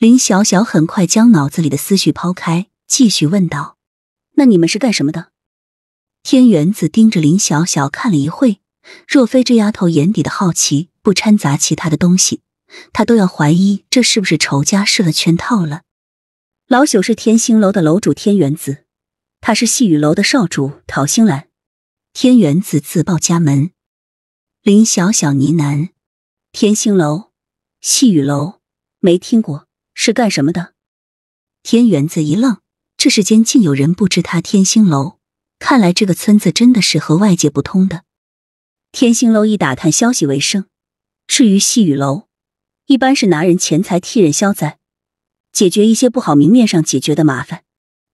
林小小很快将脑子里的思绪抛开，继续问道：“那你们是干什么的？”天元子盯着林小小看了一会，若非这丫头眼底的好奇不掺杂其他的东西，他都要怀疑这是不是仇家设了圈套了。老朽是天星楼的楼主天元子，他是细雨楼的少主陶星兰。天元子自报家门。林小小呢喃：“天星楼、细雨楼，没听过。”是干什么的？天元子一愣，这世间竟有人不知他天星楼，看来这个村子真的是和外界不通的。天星楼以打探消息为生，至于细雨楼，一般是拿人钱财替人消灾，解决一些不好明面上解决的麻烦。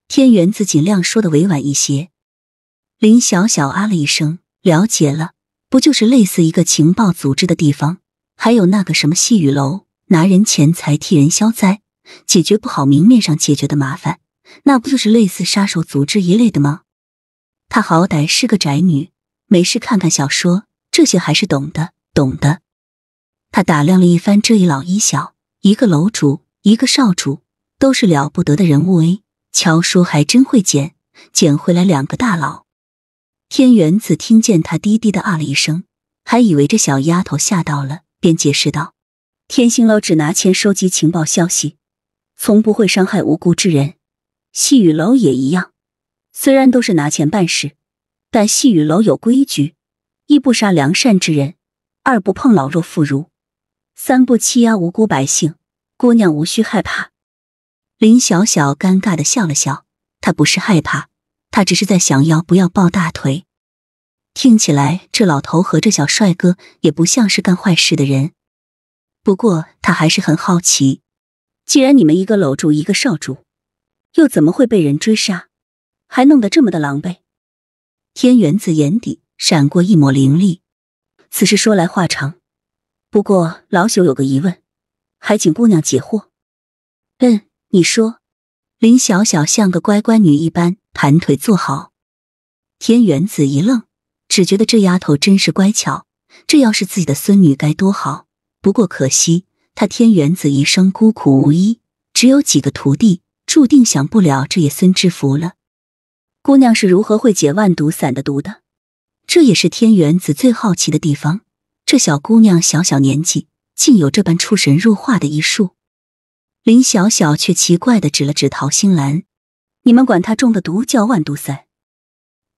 天元子尽量说的委婉一些。林小小啊了一声，了解了，不就是类似一个情报组织的地方？还有那个什么细雨楼。拿人钱财替人消灾，解决不好明面上解决的麻烦，那不就是类似杀手组织一类的吗？她好歹是个宅女，没事看看小说，这些还是懂的，懂的。他打量了一番这一老一小，一个楼主，一个少主，都是了不得的人物。哎，乔叔还真会捡，捡回来两个大佬。天元子听见他低低的啊了一声，还以为这小丫头吓到了，便解释道。天星楼只拿钱收集情报消息，从不会伤害无辜之人。细雨楼也一样，虽然都是拿钱办事，但细雨楼有规矩：一不杀良善之人，二不碰老弱妇孺，三不欺压无辜百姓。姑娘无需害怕。林小小尴尬的笑了笑，她不是害怕，她只是在想要不要抱大腿。听起来，这老头和这小帅哥也不像是干坏事的人。不过他还是很好奇，既然你们一个搂住一个少主，又怎么会被人追杀，还弄得这么的狼狈？天元子眼底闪过一抹凌厉。此事说来话长，不过老朽有个疑问，还请姑娘解惑。嗯，你说。林小小像个乖乖女一般盘腿坐好。天元子一愣，只觉得这丫头真是乖巧，这要是自己的孙女该多好。不过可惜，他天元子一生孤苦无依，只有几个徒弟，注定享不了这一孙之福了。姑娘是如何会解万毒散的毒的？这也是天元子最好奇的地方。这小姑娘小小年纪，竟有这般出神入化的医术。林小小却奇怪的指了指陶心兰：“你们管她中的毒叫万毒散，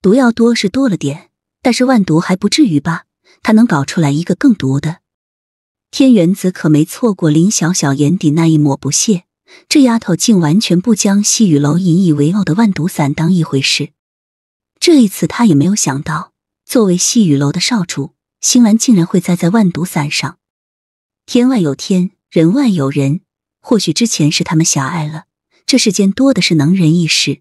毒药多是多了点，但是万毒还不至于吧？她能搞出来一个更毒的？”天元子可没错过林小小眼底那一抹不屑，这丫头竟完全不将细雨楼引以为傲的万毒散当一回事。这一次，他也没有想到，作为细雨楼的少主，星兰竟然会栽在万毒散上。天外有天，人外有人，或许之前是他们狭隘了。这世间多的是能人异士。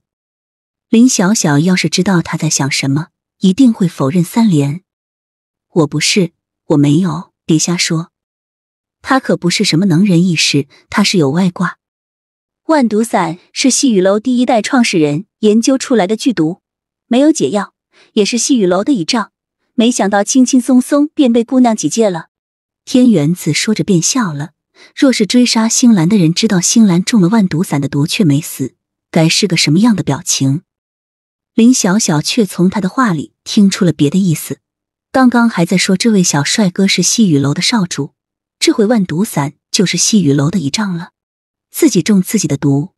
林小小要是知道他在想什么，一定会否认三连。我不是，我没有，别瞎说。他可不是什么能人异士，他是有外挂。万毒散是细雨楼第一代创始人研究出来的剧毒，没有解药，也是细雨楼的倚仗。没想到轻轻松松便被姑娘几戒了。天元子说着便笑了。若是追杀星兰的人知道星兰中了万毒散的毒却没死，该是个什么样的表情？林小小却从他的话里听出了别的意思。刚刚还在说这位小帅哥是细雨楼的少主。这回万毒散就是细雨楼的一仗了，自己中自己的毒，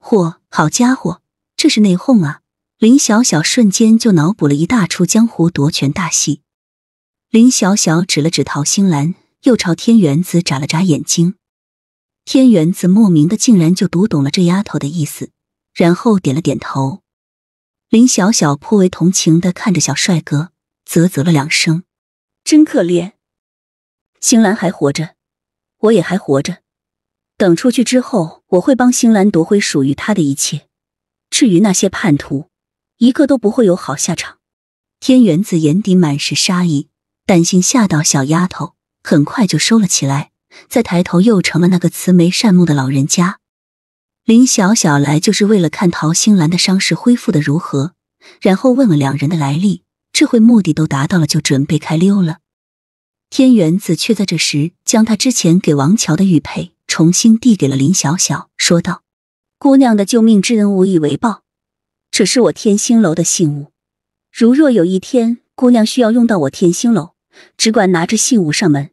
嚯，好家伙，这是内讧啊！林小小瞬间就脑补了一大出江湖夺权大戏。林小小指了指陶心兰，又朝天元子眨了眨眼睛，天元子莫名的竟然就读懂了这丫头的意思，然后点了点头。林小小颇为同情的看着小帅哥，啧啧了两声，真可怜。星兰还活着，我也还活着。等出去之后，我会帮星兰夺回属于她的一切。至于那些叛徒，一个都不会有好下场。天元子眼底满是杀意，担心吓到小丫头，很快就收了起来。再抬头，又成了那个慈眉善目的老人家。林小小来就是为了看陶星兰的伤势恢复的如何，然后问问两人的来历。这回目的都达到了，就准备开溜了。天元子却在这时将他之前给王乔的玉佩重新递给了林小小，说道：“姑娘的救命之恩无以为报，这是我天星楼的信物。如若有一天姑娘需要用到我天星楼，只管拿着信物上门。”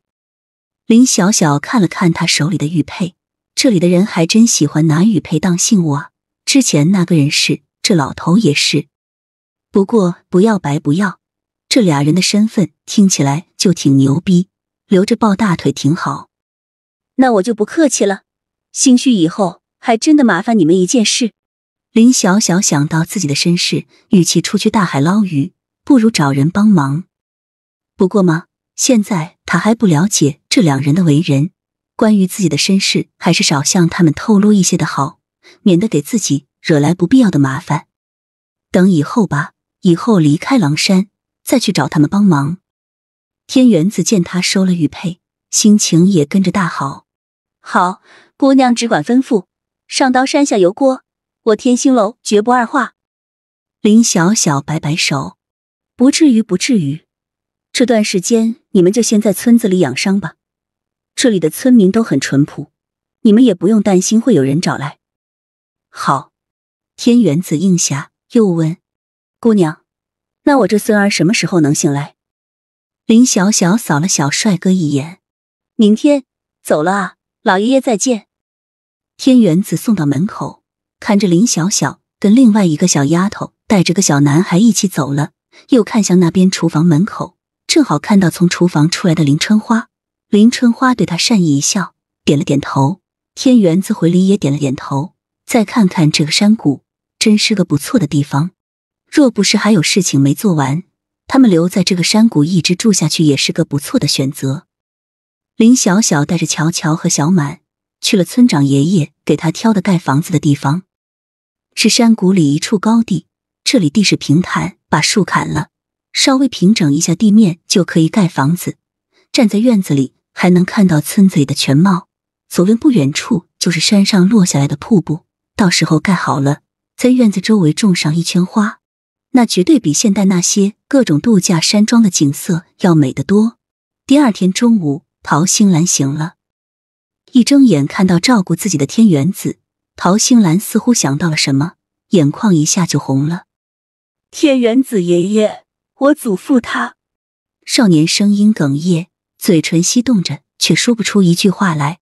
林小小看了看他手里的玉佩，这里的人还真喜欢拿玉佩当信物啊！之前那个人是，这老头也是。不过不要白不要。这俩人的身份听起来就挺牛逼，留着抱大腿挺好。那我就不客气了，兴许以后还真的麻烦你们一件事。林小小想到自己的身世，与其出去大海捞鱼，不如找人帮忙。不过嘛，现在他还不了解这两人的为人，关于自己的身世，还是少向他们透露一些的好，免得给自己惹来不必要的麻烦。等以后吧，以后离开狼山。再去找他们帮忙。天元子见他收了玉佩，心情也跟着大好。好，姑娘只管吩咐，上刀山下油锅，我天星楼绝不二话。林小小摆摆手，不至于，不至于。这段时间你们就先在村子里养伤吧。这里的村民都很淳朴，你们也不用担心会有人找来。好，天元子应下，又问姑娘。那我这孙儿什么时候能醒来？林小小扫了小帅哥一眼，明天走了啊，老爷爷再见。天元子送到门口，看着林小小跟另外一个小丫头带着个小男孩一起走了，又看向那边厨房门口，正好看到从厨房出来的林春花。林春花对他善意一笑，点了点头。天元子回礼也点了点头，再看看这个山谷，真是个不错的地方。若不是还有事情没做完，他们留在这个山谷一直住下去也是个不错的选择。林小小带着乔乔和小满去了村长爷爷给他挑的盖房子的地方，是山谷里一处高地。这里地势平坦，把树砍了，稍微平整一下地面就可以盖房子。站在院子里，还能看到村子里的全貌。左边不远处就是山上落下来的瀑布。到时候盖好了，在院子周围种上一圈花。那绝对比现代那些各种度假山庄的景色要美得多。第二天中午，陶星兰醒了，一睁眼看到照顾自己的天元子，陶星兰似乎想到了什么，眼眶一下就红了。天元子爷爷，我祖父他……少年声音哽咽，嘴唇翕动着，却说不出一句话来。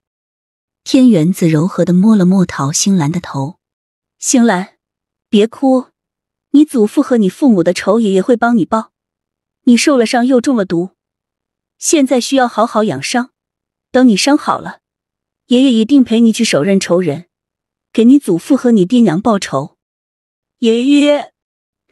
天元子柔和的摸了摸陶星兰的头，星兰，别哭。你祖父和你父母的仇，爷爷会帮你报。你受了伤又中了毒，现在需要好好养伤。等你伤好了，爷爷一定陪你去手刃仇人，给你祖父和你爹娘报仇。爷爷，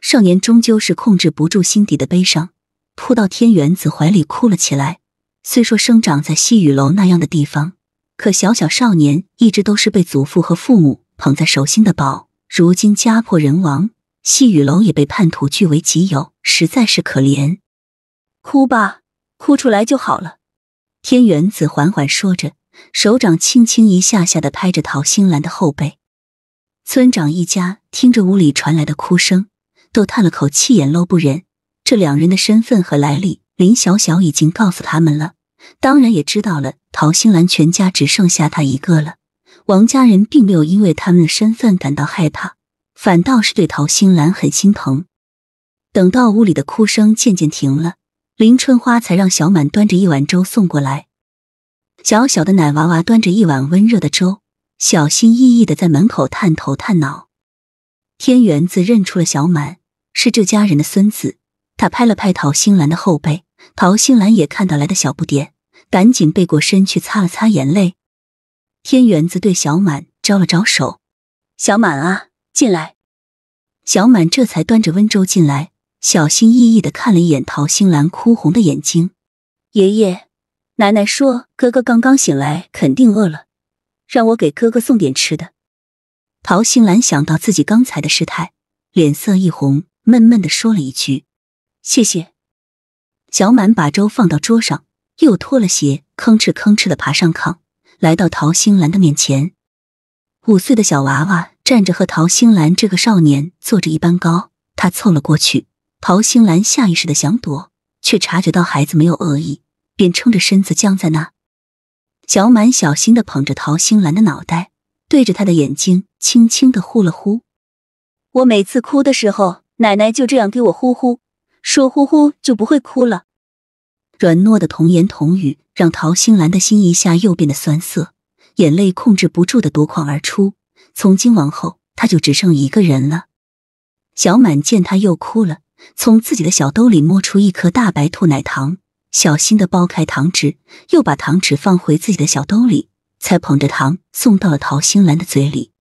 少年终究是控制不住心底的悲伤，扑到天元子怀里哭了起来。虽说生长在细雨楼那样的地方，可小小少年一直都是被祖父和父母捧在手心的宝。如今家破人亡。细雨楼也被叛徒据为己有，实在是可怜。哭吧，哭出来就好了。天元子缓缓说着，手掌轻轻一下下的拍着陶星兰的后背。村长一家听着屋里传来的哭声，都叹了口气，眼露不忍。这两人的身份和来历，林小小已经告诉他们了，当然也知道了。陶星兰全家只剩下他一个了。王家人并没有因为他们的身份感到害怕。反倒是对陶心兰很心疼。等到屋里的哭声渐渐停了，林春花才让小满端着一碗粥送过来。小小的奶娃娃端着一碗温热的粥，小心翼翼的在门口探头探脑。天元子认出了小满是这家人的孙子，他拍了拍陶心兰的后背。陶心兰也看到来的小不点，赶紧背过身去擦了擦眼泪。天元子对小满招了招手：“小满啊。”进来，小满这才端着温粥进来，小心翼翼的看了一眼陶心兰哭红的眼睛。爷爷奶奶说，哥哥刚刚醒来，肯定饿了，让我给哥哥送点吃的。陶心兰想到自己刚才的失态，脸色一红，闷闷的说了一句：“谢谢。”小满把粥放到桌上，又脱了鞋，吭哧吭哧的爬上炕，来到陶心兰的面前。五岁的小娃娃。站着和陶星兰这个少年坐着一般高，他凑了过去。陶星兰下意识的想躲，却察觉到孩子没有恶意，便撑着身子僵在那。小满小心的捧着陶星兰的脑袋，对着他的眼睛轻轻的呼了呼。我每次哭的时候，奶奶就这样给我呼呼，说呼呼就不会哭了。软糯的童言童语，让陶星兰的心一下又变得酸涩，眼泪控制不住的夺眶而出。从今往后，他就只剩一个人了。小满见他又哭了，从自己的小兜里摸出一颗大白兔奶糖，小心的剥开糖纸，又把糖纸放回自己的小兜里，才捧着糖送到了陶心兰的嘴里。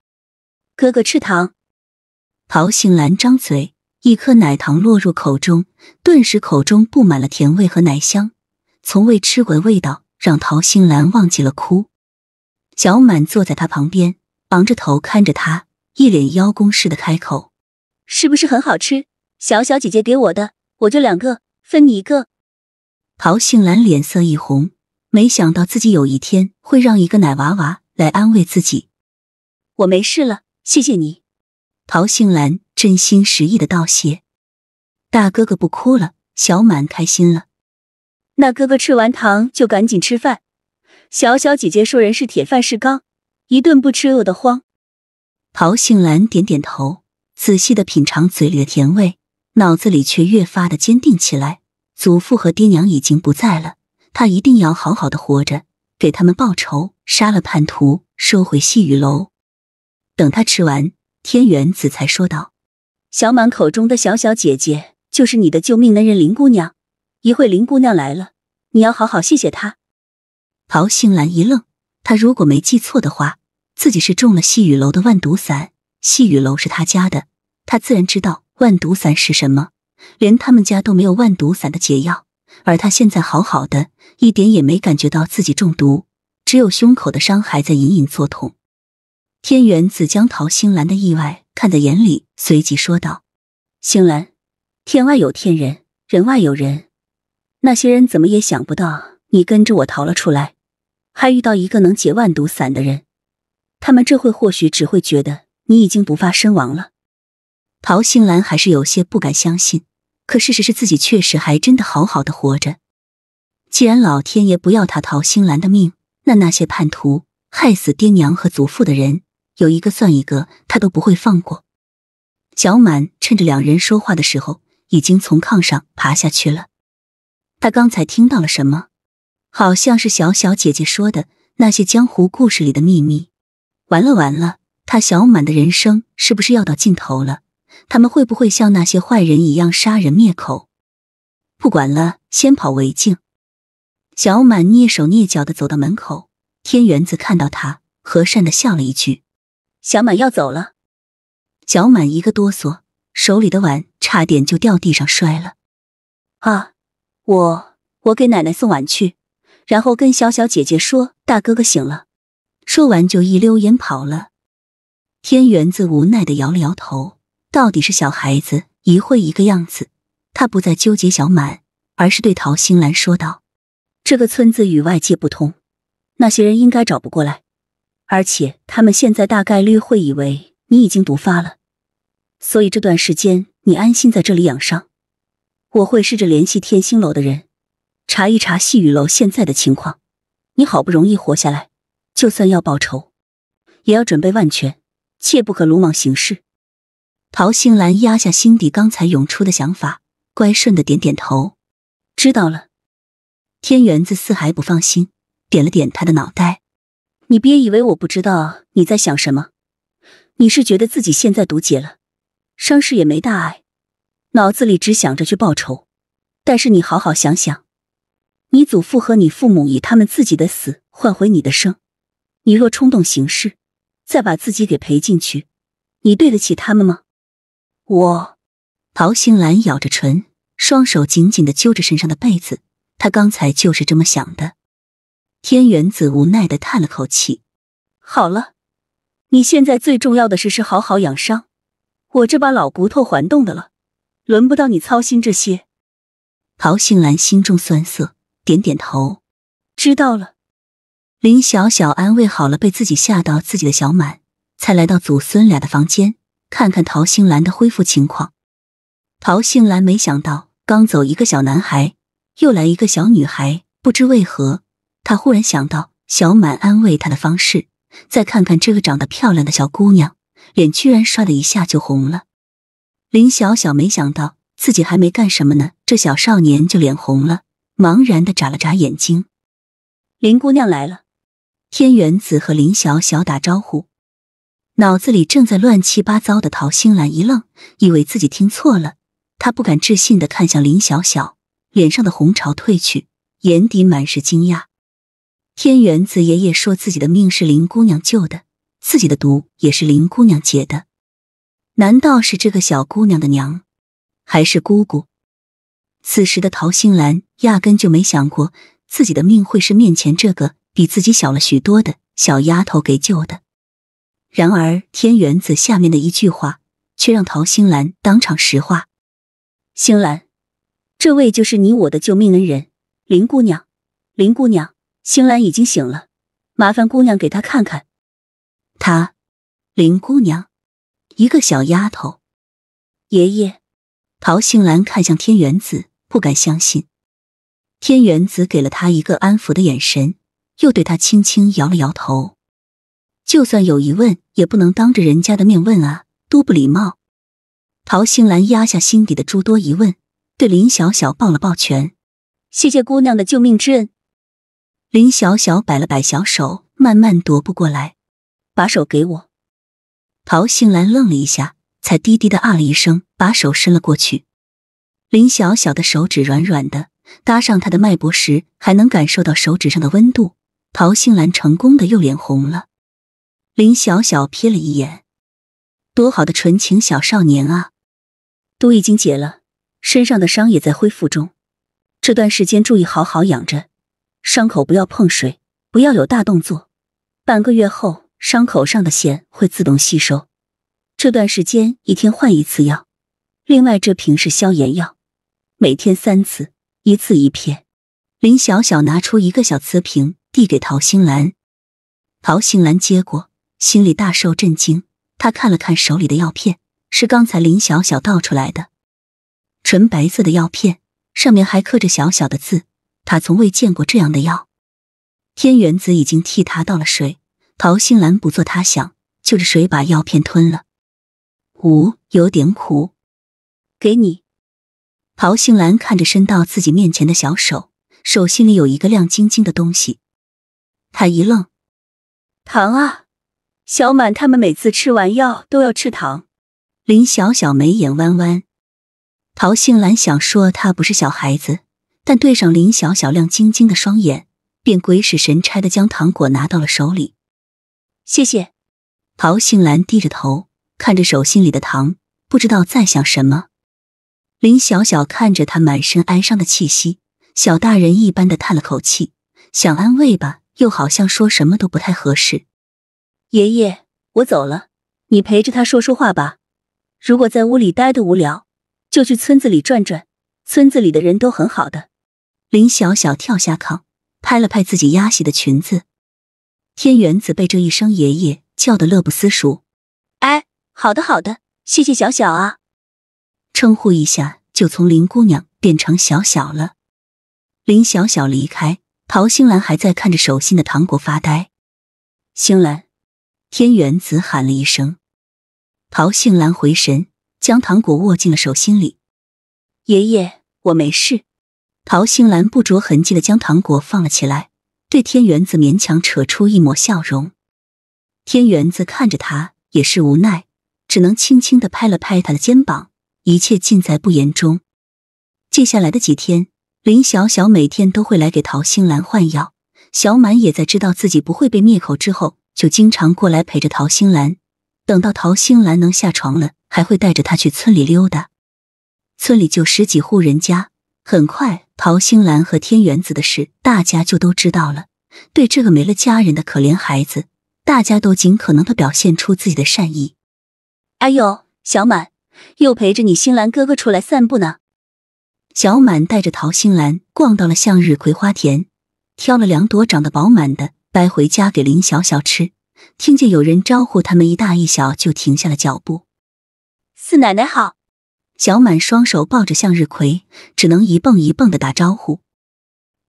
哥哥吃糖。陶心兰张嘴，一颗奶糖落入口中，顿时口中布满了甜味和奶香，从未吃过的味道让陶心兰忘记了哭。小满坐在他旁边。昂着头看着他，一脸邀功似的开口：“是不是很好吃？小小姐姐给我的，我就两个，分你一个。”陶杏兰脸色一红，没想到自己有一天会让一个奶娃娃来安慰自己。我没事了，谢谢你，陶杏兰真心实意的道谢。大哥哥不哭了，小满开心了。那哥哥吃完糖就赶紧吃饭。小小姐姐说：“人是铁，饭是钢。”一顿不吃饿得慌，陶杏兰点点头，仔细的品尝嘴里的甜味，脑子里却越发的坚定起来。祖父和爹娘已经不在了，她一定要好好的活着，给他们报仇，杀了叛徒，收回细雨楼。等他吃完，天元子才说道：“小满口中的小小姐姐，就是你的救命恩人林姑娘。一会林姑娘来了，你要好好谢谢她。”陶杏兰一愣。他如果没记错的话，自己是中了细雨楼的万毒散。细雨楼是他家的，他自然知道万毒散是什么。连他们家都没有万毒散的解药，而他现在好好的，一点也没感觉到自己中毒，只有胸口的伤还在隐隐作痛。天元子将陶星兰的意外看在眼里，随即说道：“星兰，天外有天，人，人外有人。那些人怎么也想不到你跟着我逃了出来。”还遇到一个能解万毒散的人，他们这会或许只会觉得你已经毒发身亡了。陶星兰还是有些不敢相信，可事实是自己确实还真的好好的活着。既然老天爷不要他陶星兰的命，那那些叛徒害死爹娘和祖父的人，有一个算一个，他都不会放过。小满趁着两人说话的时候，已经从炕上爬下去了。他刚才听到了什么？好像是小小姐姐说的那些江湖故事里的秘密。完了完了，他小满的人生是不是要到尽头了？他们会不会像那些坏人一样杀人灭口？不管了，先跑为敬。小满蹑手蹑脚的走到门口，天元子看到他，和善的笑了一句：“小满要走了。”小满一个哆嗦，手里的碗差点就掉地上摔了。啊，我我给奶奶送碗去。然后跟小小姐姐说：“大哥哥醒了。”说完就一溜烟跑了。天元子无奈的摇了摇头，到底是小孩子，一会一个样子。他不再纠结小满，而是对陶心兰说道：“这个村子与外界不通，那些人应该找不过来。而且他们现在大概率会以为你已经毒发了，所以这段时间你安心在这里养伤，我会试着联系天星楼的人。”查一查细雨楼现在的情况。你好不容易活下来，就算要报仇，也要准备万全，切不可鲁莽行事。陶星兰压下心底刚才涌出的想法，乖顺的点点头，知道了。天元子似还不放心，点了点他的脑袋。你别以为我不知道你在想什么。你是觉得自己现在毒解了，伤势也没大碍，脑子里只想着去报仇。但是你好好想想。你祖父和你父母以他们自己的死换回你的生，你若冲动行事，再把自己给赔进去，你对得起他们吗？我，陶杏兰咬着唇，双手紧紧的揪着身上的被子。她刚才就是这么想的。天元子无奈的叹了口气。好了，你现在最重要的事是好好养伤。我这把老骨头还动的了，轮不到你操心这些。陶杏兰心中酸涩。点点头，知道了。林小小安慰好了被自己吓到自己的小满，才来到祖孙俩的房间，看看陶杏兰的恢复情况。陶杏兰没想到刚走一个小男孩，又来一个小女孩。不知为何，她忽然想到小满安慰她的方式，再看看这个长得漂亮的小姑娘，脸居然唰的一下就红了。林小小没想到自己还没干什么呢，这小少年就脸红了。茫然的眨了眨眼睛，林姑娘来了，天元子和林小小打招呼。脑子里正在乱七八糟的陶星兰一愣，以为自己听错了。她不敢置信的看向林小小，脸上的红潮褪去，眼底满是惊讶。天元子爷爷说自己的命是林姑娘救的，自己的毒也是林姑娘解的。难道是这个小姑娘的娘，还是姑姑？此时的陶心兰压根就没想过自己的命会是面前这个比自己小了许多的小丫头给救的。然而天元子下面的一句话却让陶心兰当场石化。星兰，这位就是你我的救命恩人林姑娘。林姑娘，星兰已经醒了，麻烦姑娘给她看看。她，林姑娘，一个小丫头。爷爷，陶心兰看向天元子。不敢相信，天元子给了他一个安抚的眼神，又对他轻轻摇了摇头。就算有疑问，也不能当着人家的面问啊，多不礼貌。陶兴兰压下心底的诸多疑问，对林小小抱了抱拳，谢谢姑娘的救命之恩。林小小摆了摆小手，慢慢踱步过来，把手给我。陶兴兰愣了一下，才低低的啊了一声，把手伸了过去。林小小的手指软软的，搭上他的脉搏时，还能感受到手指上的温度。陶杏兰成功的又脸红了。林小小瞥了一眼，多好的纯情小少年啊！毒已经解了，身上的伤也在恢复中。这段时间注意好好养着，伤口不要碰水，不要有大动作。半个月后，伤口上的线会自动吸收。这段时间一天换一次药，另外这瓶是消炎药。每天三次，一次一片。林小小拿出一个小瓷瓶，递给陶心兰。陶心兰接过，心里大受震惊。她看了看手里的药片，是刚才林小小倒出来的，纯白色的药片，上面还刻着小小的字。她从未见过这样的药。天元子已经替她倒了水。陶心兰不做他想，就是水把药片吞了。五有点苦，给你。陶杏兰看着伸到自己面前的小手，手心里有一个亮晶晶的东西，她一愣：“糖啊，小满他们每次吃完药都要吃糖。”林小小眉眼弯弯，陶杏兰想说她不是小孩子，但对上林小小亮晶晶的双眼，便鬼使神差的将糖果拿到了手里。谢谢。陶杏兰低着头看着手心里的糖，不知道在想什么。林小小看着他满身哀伤的气息，小大人一般的叹了口气，想安慰吧，又好像说什么都不太合适。爷爷，我走了，你陪着他说说话吧。如果在屋里待的无聊，就去村子里转转，村子里的人都很好的。林小小跳下炕，拍了拍自己压洗的裙子。天元子被这一声爷爷叫得乐不思蜀。哎，好的好的，谢谢小小啊。称呼一下，就从林姑娘变成小小了。林小小离开，陶星兰还在看着手心的糖果发呆。星兰，天元子喊了一声，陶杏兰回神，将糖果握进了手心里。爷爷，我没事。陶杏兰不着痕迹的将糖果放了起来，对天元子勉强扯出一抹笑容。天元子看着他，也是无奈，只能轻轻的拍了拍他的肩膀。一切尽在不言中。接下来的几天，林小小每天都会来给陶星兰换药。小满也在知道自己不会被灭口之后，就经常过来陪着陶星兰。等到陶星兰能下床了，还会带着她去村里溜达。村里就十几户人家，很快陶星兰和天元子的事大家就都知道了。对这个没了家人的可怜孩子，大家都尽可能的表现出自己的善意。哎呦，小满。又陪着你，新兰哥哥出来散步呢。小满带着陶新兰逛到了向日葵花田，挑了两朵长得饱满的，掰回家给林小小吃。听见有人招呼他们，一大一小就停下了脚步。四奶奶好！小满双手抱着向日葵，只能一蹦一蹦的打招呼。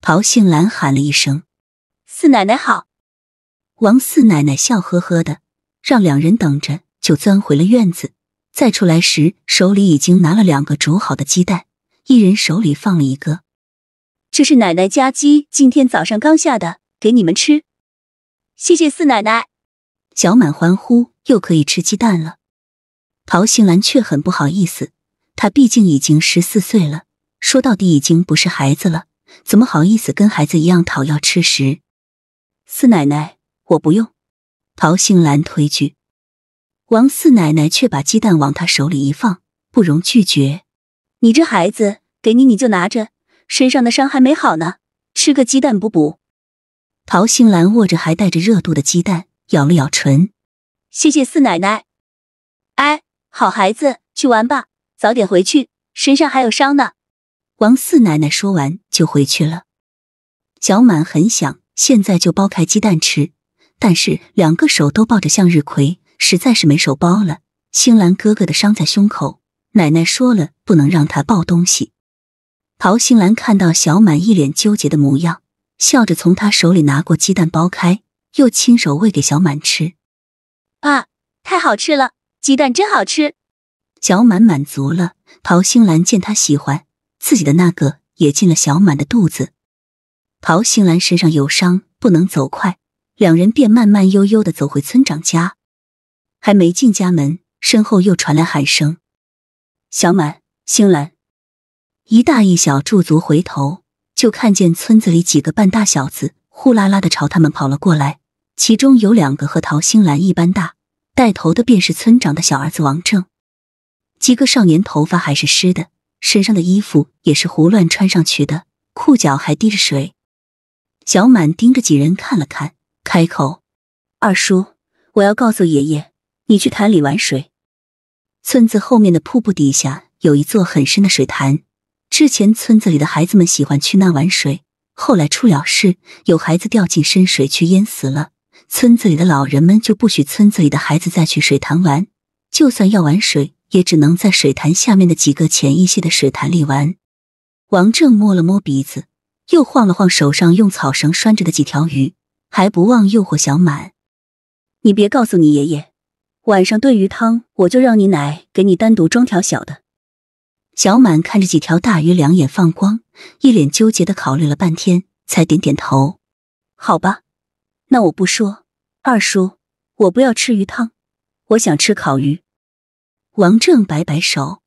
陶杏兰喊了一声：“四奶奶好！”王四奶奶笑呵呵的，让两人等着，就钻回了院子。再出来时，手里已经拿了两个煮好的鸡蛋，一人手里放了一个。这是奶奶家鸡，今天早上刚下的，给你们吃。谢谢四奶奶。小满欢呼，又可以吃鸡蛋了。陶杏兰却很不好意思，她毕竟已经十四岁了，说到底已经不是孩子了，怎么好意思跟孩子一样讨要吃食？四奶奶，我不用。陶杏兰推拒。王四奶奶却把鸡蛋往他手里一放，不容拒绝：“你这孩子，给你你就拿着，身上的伤还没好呢，吃个鸡蛋补补。”陶杏兰握着还带着热度的鸡蛋，咬了咬唇：“谢谢四奶奶。”“哎，好孩子，去玩吧，早点回去，身上还有伤呢。”王四奶奶说完就回去了。小满很想现在就剥开鸡蛋吃，但是两个手都抱着向日葵。实在是没手包了。星兰哥哥的伤在胸口，奶奶说了不能让他抱东西。陶星兰看到小满一脸纠结的模样，笑着从他手里拿过鸡蛋剥开，又亲手喂给小满吃。啊，太好吃了，鸡蛋真好吃！小满满足了。陶星兰见他喜欢自己的那个，也进了小满的肚子。陶星兰身上有伤，不能走快，两人便慢慢悠悠的走回村长家。还没进家门，身后又传来喊声：“小满，星兰！”一大一小驻足回头，就看见村子里几个半大小子呼啦啦的朝他们跑了过来。其中有两个和陶星兰一般大，带头的便是村长的小儿子王正。几个少年头发还是湿的，身上的衣服也是胡乱穿上去的，裤脚还滴着水。小满盯着几人看了看，开口：“二叔，我要告诉爷爷。”你去潭里玩水。村子后面的瀑布底下有一座很深的水潭，之前村子里的孩子们喜欢去那玩水，后来出了事，有孩子掉进深水区淹死了。村子里的老人们就不许村子里的孩子再去水潭玩，就算要玩水，也只能在水潭下面的几个浅一些的水潭里玩。王正摸了摸鼻子，又晃了晃手上用草绳拴着的几条鱼，还不忘诱惑小满：“你别告诉你爷爷。”晚上炖鱼汤，我就让你奶给你单独装条小的。小满看着几条大鱼，两眼放光，一脸纠结的考虑了半天，才点点头。好吧，那我不说。二叔，我不要吃鱼汤，我想吃烤鱼。王正摆摆手，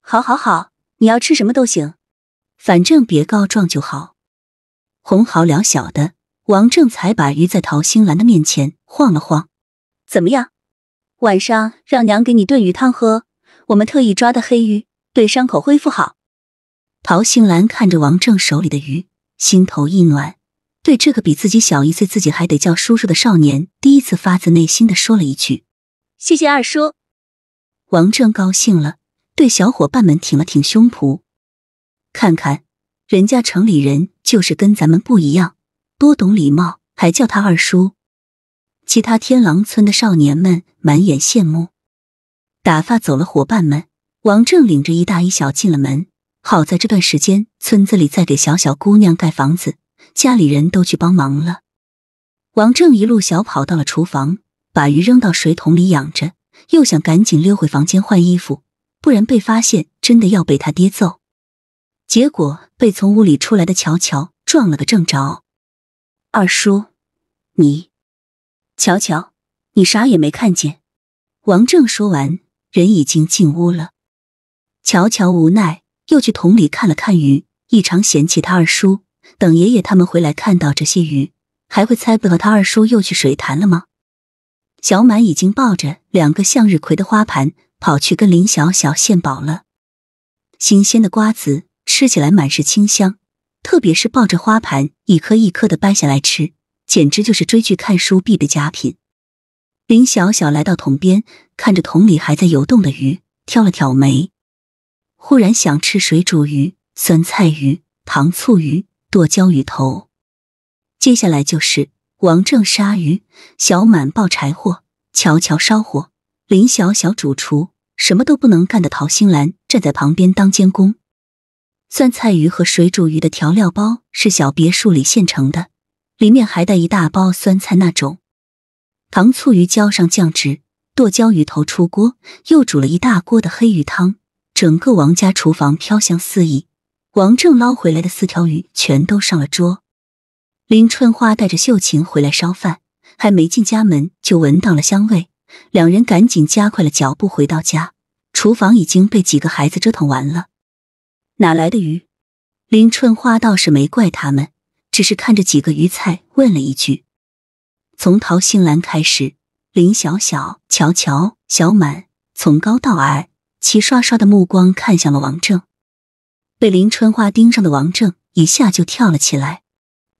好好好，你要吃什么都行，反正别告状就好。哄好两小的，王正才把鱼在陶星兰的面前晃了晃。怎么样？晚上让娘给你炖鱼汤喝，我们特意抓的黑鱼，对伤口恢复好。陶杏兰看着王正手里的鱼，心头一暖，对这个比自己小一岁、自己还得叫叔叔的少年，第一次发自内心的说了一句：“谢谢二叔。”王正高兴了，对小伙伴们挺了挺胸脯，看看人家城里人就是跟咱们不一样，多懂礼貌，还叫他二叔。其他天狼村的少年们满眼羡慕，打发走了伙伴们，王正领着一大一小进了门。好在这段时间村子里在给小小姑娘盖房子，家里人都去帮忙了。王正一路小跑到了厨房，把鱼扔到水桶里养着，又想赶紧溜回房间换衣服，不然被发现真的要被他爹揍。结果被从屋里出来的乔乔撞了个正着。二叔，你。乔乔，你啥也没看见。王正说完，人已经进屋了。乔乔无奈，又去桶里看了看鱼，异常嫌弃他二叔。等爷爷他们回来，看到这些鱼，还会猜不到他二叔又去水潭了吗？小满已经抱着两个向日葵的花盘，跑去跟林小小献宝了。新鲜的瓜子吃起来满是清香，特别是抱着花盘，一颗一颗的掰下来吃。简直就是追剧看书必备佳品。林小小来到桶边，看着桶里还在游动的鱼，挑了挑眉，忽然想吃水煮鱼、酸菜鱼、糖醋鱼、剁椒鱼头。接下来就是王正杀鱼，小满抱柴火，乔乔烧火，林小小主厨，什么都不能干的陶心兰站在旁边当监工。酸菜鱼和水煮鱼的调料包是小别墅里现成的。里面还带一大包酸菜那种，糖醋鱼浇上酱汁，剁椒鱼头出锅，又煮了一大锅的黑鱼汤，整个王家厨房飘香四溢。王正捞回来的四条鱼全都上了桌。林春花带着秀琴回来烧饭，还没进家门就闻到了香味，两人赶紧加快了脚步回到家，厨房已经被几个孩子折腾完了。哪来的鱼？林春花倒是没怪他们。只是看着几个鱼菜，问了一句：“从陶心兰开始，林小小、乔乔、小满，从高到矮，齐刷刷的目光看向了王正。”被林春花盯上的王正一下就跳了起来：“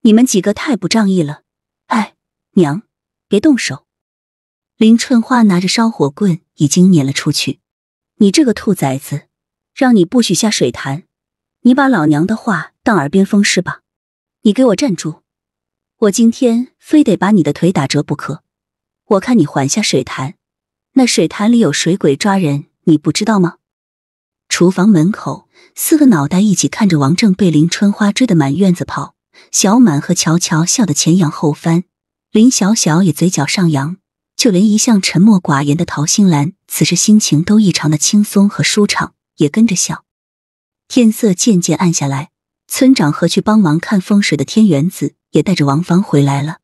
你们几个太不仗义了！”哎，娘，别动手！林春花拿着烧火棍已经撵了出去：“你这个兔崽子，让你不许下水潭，你把老娘的话当耳边风是吧？”你给我站住！我今天非得把你的腿打折不可！我看你还下水潭，那水潭里有水鬼抓人，你不知道吗？厨房门口，四个脑袋一起看着王正被林春花追得满院子跑，小满和乔乔笑得前仰后翻，林小小也嘴角上扬，就连一向沉默寡言的陶心兰，此时心情都异常的轻松和舒畅，也跟着笑。天色渐渐暗下来。村长和去帮忙看风水的天元子也带着王芳回来了。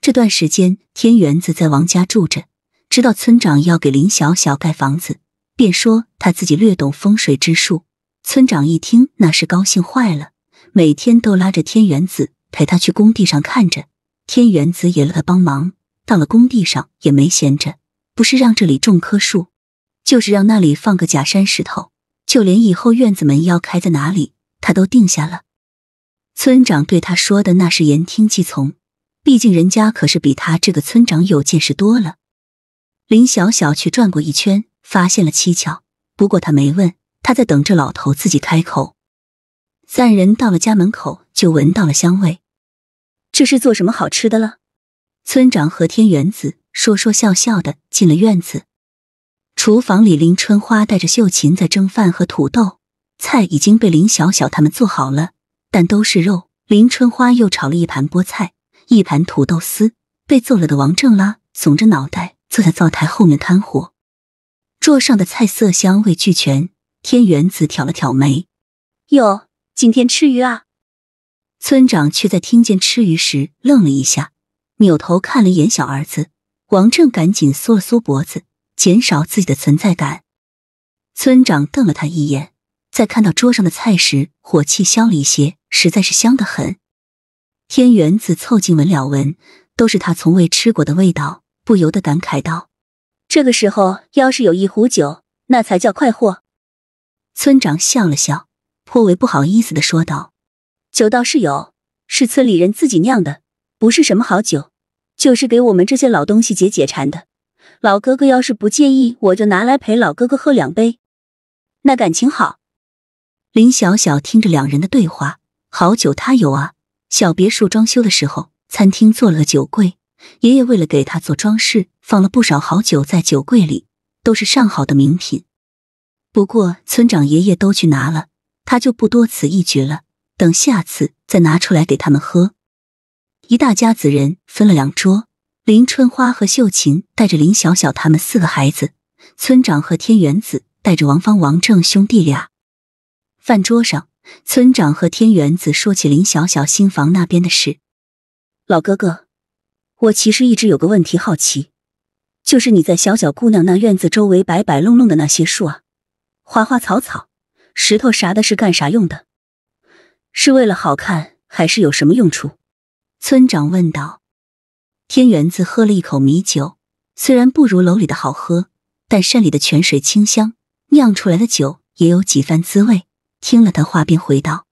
这段时间，天元子在王家住着，知道村长要给林小小盖房子，便说他自己略懂风水之术。村长一听，那是高兴坏了，每天都拉着天元子陪他去工地上看着。天元子也乐帮忙，到了工地上也没闲着，不是让这里种棵树，就是让那里放个假山石头，就连以后院子门要开在哪里。他都定下了，村长对他说的那是言听计从，毕竟人家可是比他这个村长有见识多了。林小小去转过一圈，发现了蹊跷，不过他没问，他在等着老头自己开口。三人到了家门口，就闻到了香味，这是做什么好吃的了？村长和天元子说说笑笑的进了院子，厨房里林春花带着秀琴在蒸饭和土豆。菜已经被林小小他们做好了，但都是肉。林春花又炒了一盘菠菜，一盘土豆丝。被揍了的王正拉耸着脑袋坐在灶台后面看火。桌上的菜色香味俱全。天元子挑了挑眉：“哟，今天吃鱼啊？”村长却在听见吃鱼时愣了一下，扭头看了一眼小儿子王正，赶紧缩了缩脖子，减少自己的存在感。村长瞪了他一眼。在看到桌上的菜时，火气消了一些，实在是香的很。天元子凑近闻了闻，都是他从未吃过的味道，不由得感慨道：“这个时候要是有一壶酒，那才叫快活。”村长笑了笑，颇为不好意思的说道：“酒倒是有，是村里人自己酿的，不是什么好酒，就是给我们这些老东西解解馋的。老哥哥要是不介意，我就拿来陪老哥哥喝两杯，那感情好。”林小小听着两人的对话，好酒他有啊。小别墅装修的时候，餐厅做了个酒柜，爷爷为了给他做装饰，放了不少好酒在酒柜里，都是上好的名品。不过村长爷爷都去拿了，他就不多此一举了，等下次再拿出来给他们喝。一大家子人分了两桌，林春花和秀琴带着林小小他们四个孩子，村长和天元子带着王芳、王正兄弟俩。饭桌上，村长和天元子说起林小小新房那边的事。老哥哥，我其实一直有个问题好奇，就是你在小小姑娘那院子周围摆摆弄弄的那些树啊、花花草草、石头啥的，是干啥用的？是为了好看，还是有什么用处？村长问道。天元子喝了一口米酒，虽然不如楼里的好喝，但山里的泉水清香，酿出来的酒也有几番滋味。听了他话，便回道：“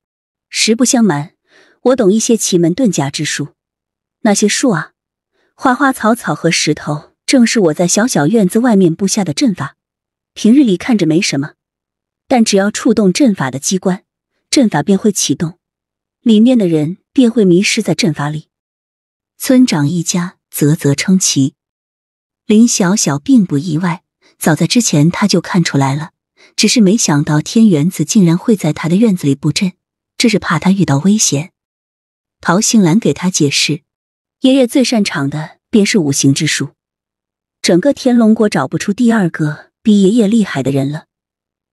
实不相瞒，我懂一些奇门遁甲之术。那些树啊、花花草草和石头，正是我在小小院子外面布下的阵法。平日里看着没什么，但只要触动阵法的机关，阵法便会启动，里面的人便会迷失在阵法里。”村长一家啧啧称奇，林小小并不意外，早在之前他就看出来了。只是没想到天元子竟然会在他的院子里布阵，这是怕他遇到危险。陶杏兰给他解释：“爷爷最擅长的便是五行之术，整个天龙国找不出第二个比爷爷厉害的人了。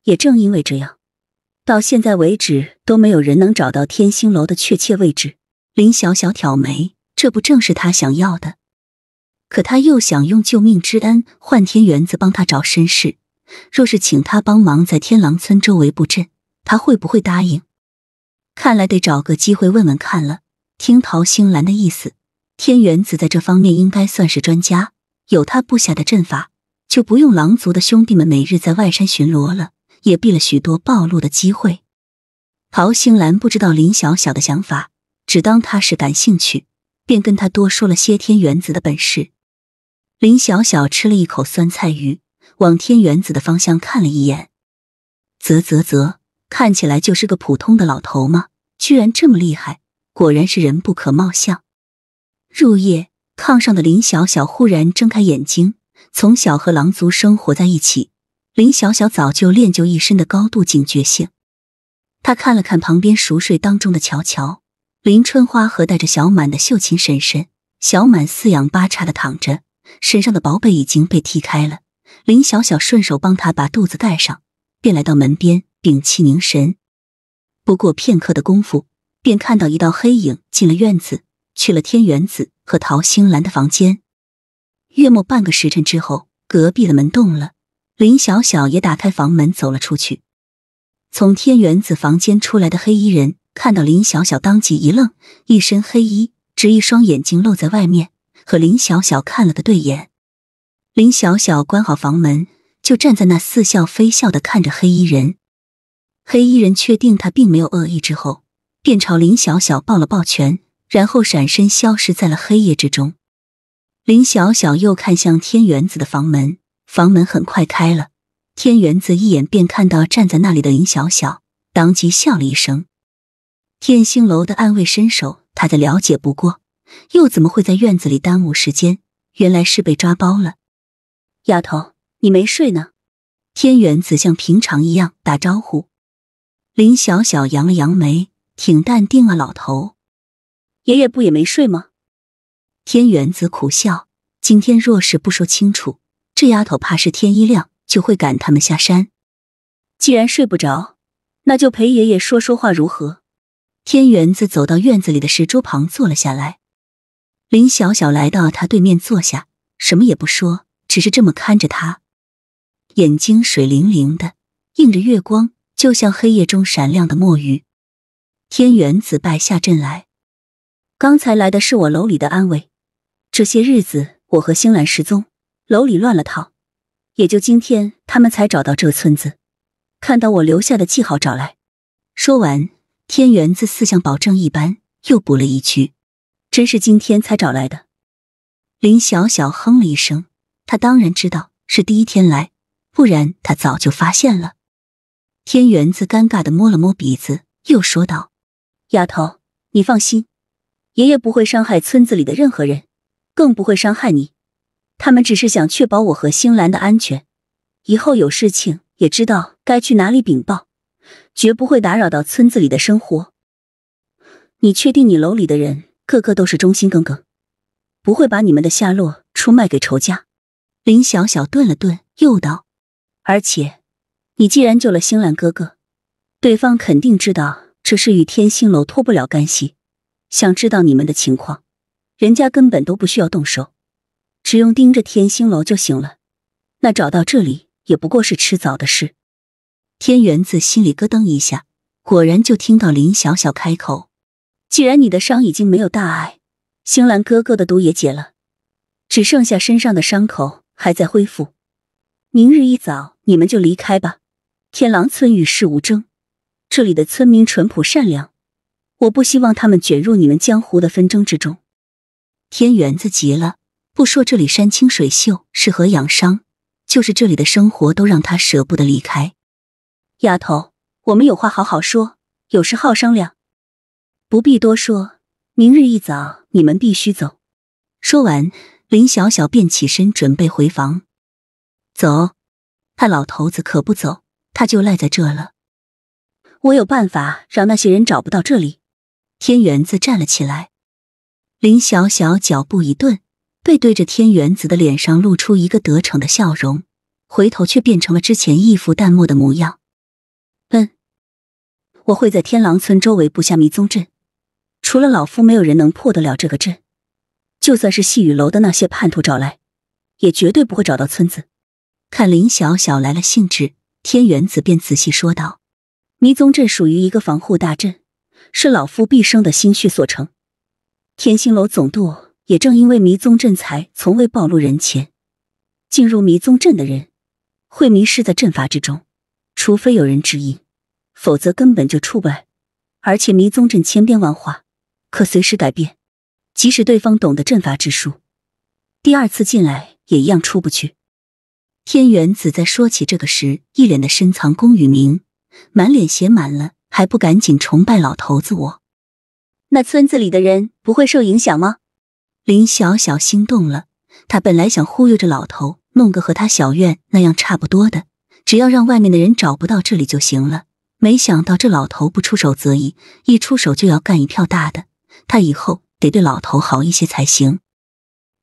也正因为这样，到现在为止都没有人能找到天星楼的确切位置。”林小小挑眉：“这不正是他想要的？可他又想用救命之恩换天元子帮他找身世。”若是请他帮忙在天狼村周围布阵，他会不会答应？看来得找个机会问问看了。听陶星兰的意思，天元子在这方面应该算是专家，有他布下的阵法，就不用狼族的兄弟们每日在外山巡逻了，也避了许多暴露的机会。陶星兰不知道林小小的想法，只当他是感兴趣，便跟他多说了些天元子的本事。林小小吃了一口酸菜鱼。往天元子的方向看了一眼，啧啧啧，看起来就是个普通的老头吗？居然这么厉害，果然是人不可貌相。入夜，炕上的林小小忽然睁开眼睛。从小和狼族生活在一起，林小小早就练就一身的高度警觉性。他看了看旁边熟睡当中的乔乔、林春花和带着小满的秀琴婶婶，小满四仰八叉的躺着，身上的薄被已经被踢开了。林小小顺手帮他把肚子盖上，便来到门边，屏气凝神。不过片刻的功夫，便看到一道黑影进了院子，去了天元子和陶星兰的房间。约莫半个时辰之后，隔壁的门动了，林小小也打开房门走了出去。从天元子房间出来的黑衣人看到林小小，当即一愣，一身黑衣，只一双眼睛露在外面，和林小小看了个对眼。林小小关好房门，就站在那，似笑非笑的看着黑衣人。黑衣人确定他并没有恶意之后，便朝林小小抱了抱拳，然后闪身消失在了黑夜之中。林小小又看向天元子的房门，房门很快开了。天元子一眼便看到站在那里的林小小，当即笑了一声。天星楼的暗卫身手，他再了解不过，又怎么会在院子里耽误时间？原来是被抓包了。丫头，你没睡呢？天元子像平常一样打招呼。林小小扬了扬眉，挺淡定啊，老头。爷爷不也没睡吗？天元子苦笑。今天若是不说清楚，这丫头怕是天一亮就会赶他们下山。既然睡不着，那就陪爷爷说说话如何？天元子走到院子里的石桌旁坐了下来，林小小来到他对面坐下，什么也不说。只是这么看着他，眼睛水灵灵的，映着月光，就像黑夜中闪亮的墨鱼。天元子败下阵来，刚才来的是我楼里的安危。这些日子我和星兰失踪，楼里乱了套，也就今天他们才找到这村子，看到我留下的记号找来。说完，天元子似向保证一般，又补了一句：“真是今天才找来的。”林小小哼了一声。他当然知道是第一天来，不然他早就发现了。天元子尴尬的摸了摸鼻子，又说道：“丫头，你放心，爷爷不会伤害村子里的任何人，更不会伤害你。他们只是想确保我和星兰的安全，以后有事情也知道该去哪里禀报，绝不会打扰到村子里的生活。你确定你楼里的人个个都是忠心耿耿，不会把你们的下落出卖给仇家？”林小小顿了顿，又道：“而且，你既然救了星兰哥哥，对方肯定知道这事与天星楼脱不了干系。想知道你们的情况，人家根本都不需要动手，只用盯着天星楼就行了。那找到这里，也不过是迟早的事。”天元子心里咯噔一下，果然就听到林小小开口：“既然你的伤已经没有大碍，星兰哥哥的毒也解了，只剩下身上的伤口。”还在恢复，明日一早你们就离开吧。天狼村与世无争，这里的村民淳朴善良，我不希望他们卷入你们江湖的纷争之中。天元子急了，不说这里山清水秀适合养伤，就是这里的生活都让他舍不得离开。丫头，我们有话好好说，有事好商量，不必多说。明日一早你们必须走。说完。林小小便起身准备回房，走。他老头子可不走，他就赖在这了。我有办法让那些人找不到这里。天元子站了起来，林小小脚步一顿，背对着天元子的脸上露出一个得逞的笑容，回头却变成了之前一副淡漠的模样。嗯，我会在天狼村周围布下迷踪阵，除了老夫，没有人能破得了这个阵。就算是细雨楼的那些叛徒找来，也绝对不会找到村子。看林小小来了兴致，天元子便仔细说道：“迷踪阵属于一个防护大阵，是老夫毕生的心血所成。天星楼总舵也正因为迷踪阵才从未暴露人前。进入迷踪阵的人，会迷失在阵法之中，除非有人指引，否则根本就出不来。而且迷踪阵千变万化，可随时改变。”即使对方懂得阵法之术，第二次进来也一样出不去。天元子在说起这个时，一脸的深藏功与名，满脸写满了还不赶紧崇拜老头子。我那村子里的人不会受影响吗？林小小心动了，他本来想忽悠着老头弄个和他小院那样差不多的，只要让外面的人找不到这里就行了。没想到这老头不出手则已，一出手就要干一票大的，他以后。得对老头好一些才行。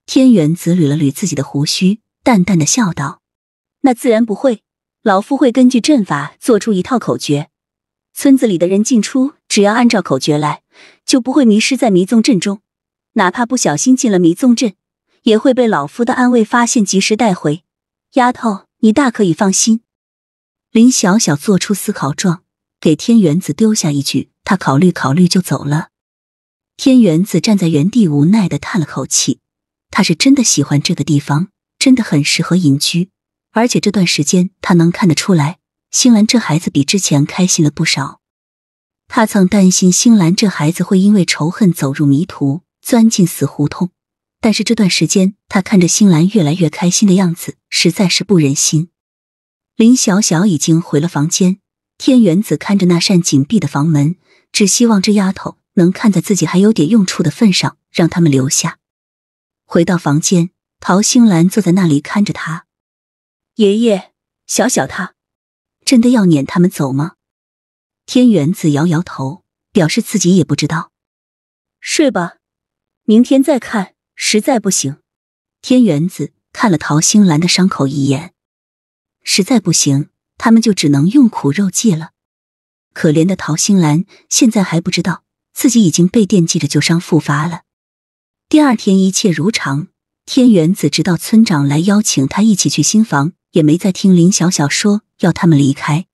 天元子捋了捋自己的胡须，淡淡的笑道：“那自然不会，老夫会根据阵法做出一套口诀。村子里的人进出，只要按照口诀来，就不会迷失在迷踪阵中。哪怕不小心进了迷踪阵，也会被老夫的安慰发现，及时带回。丫头，你大可以放心。”林小小做出思考状，给天元子丢下一句：“他考虑考虑就走了。”天元子站在原地，无奈的叹了口气。他是真的喜欢这个地方，真的很适合隐居。而且这段时间，他能看得出来，星兰这孩子比之前开心了不少。他曾担心星兰这孩子会因为仇恨走入迷途，钻进死胡同。但是这段时间，他看着星兰越来越开心的样子，实在是不忍心。林小小已经回了房间，天元子看着那扇紧闭的房门，只希望这丫头。能看在自己还有点用处的份上，让他们留下。回到房间，陶星兰坐在那里看着他。爷爷，小小他真的要撵他们走吗？天元子摇摇头，表示自己也不知道。睡吧，明天再看。实在不行，天元子看了陶星兰的伤口一眼，实在不行，他们就只能用苦肉计了。可怜的陶星兰，现在还不知道。自己已经被惦记着旧伤复发了。第二天一切如常，天元子直到村长来邀请他一起去新房，也没再听林小小说要他们离开。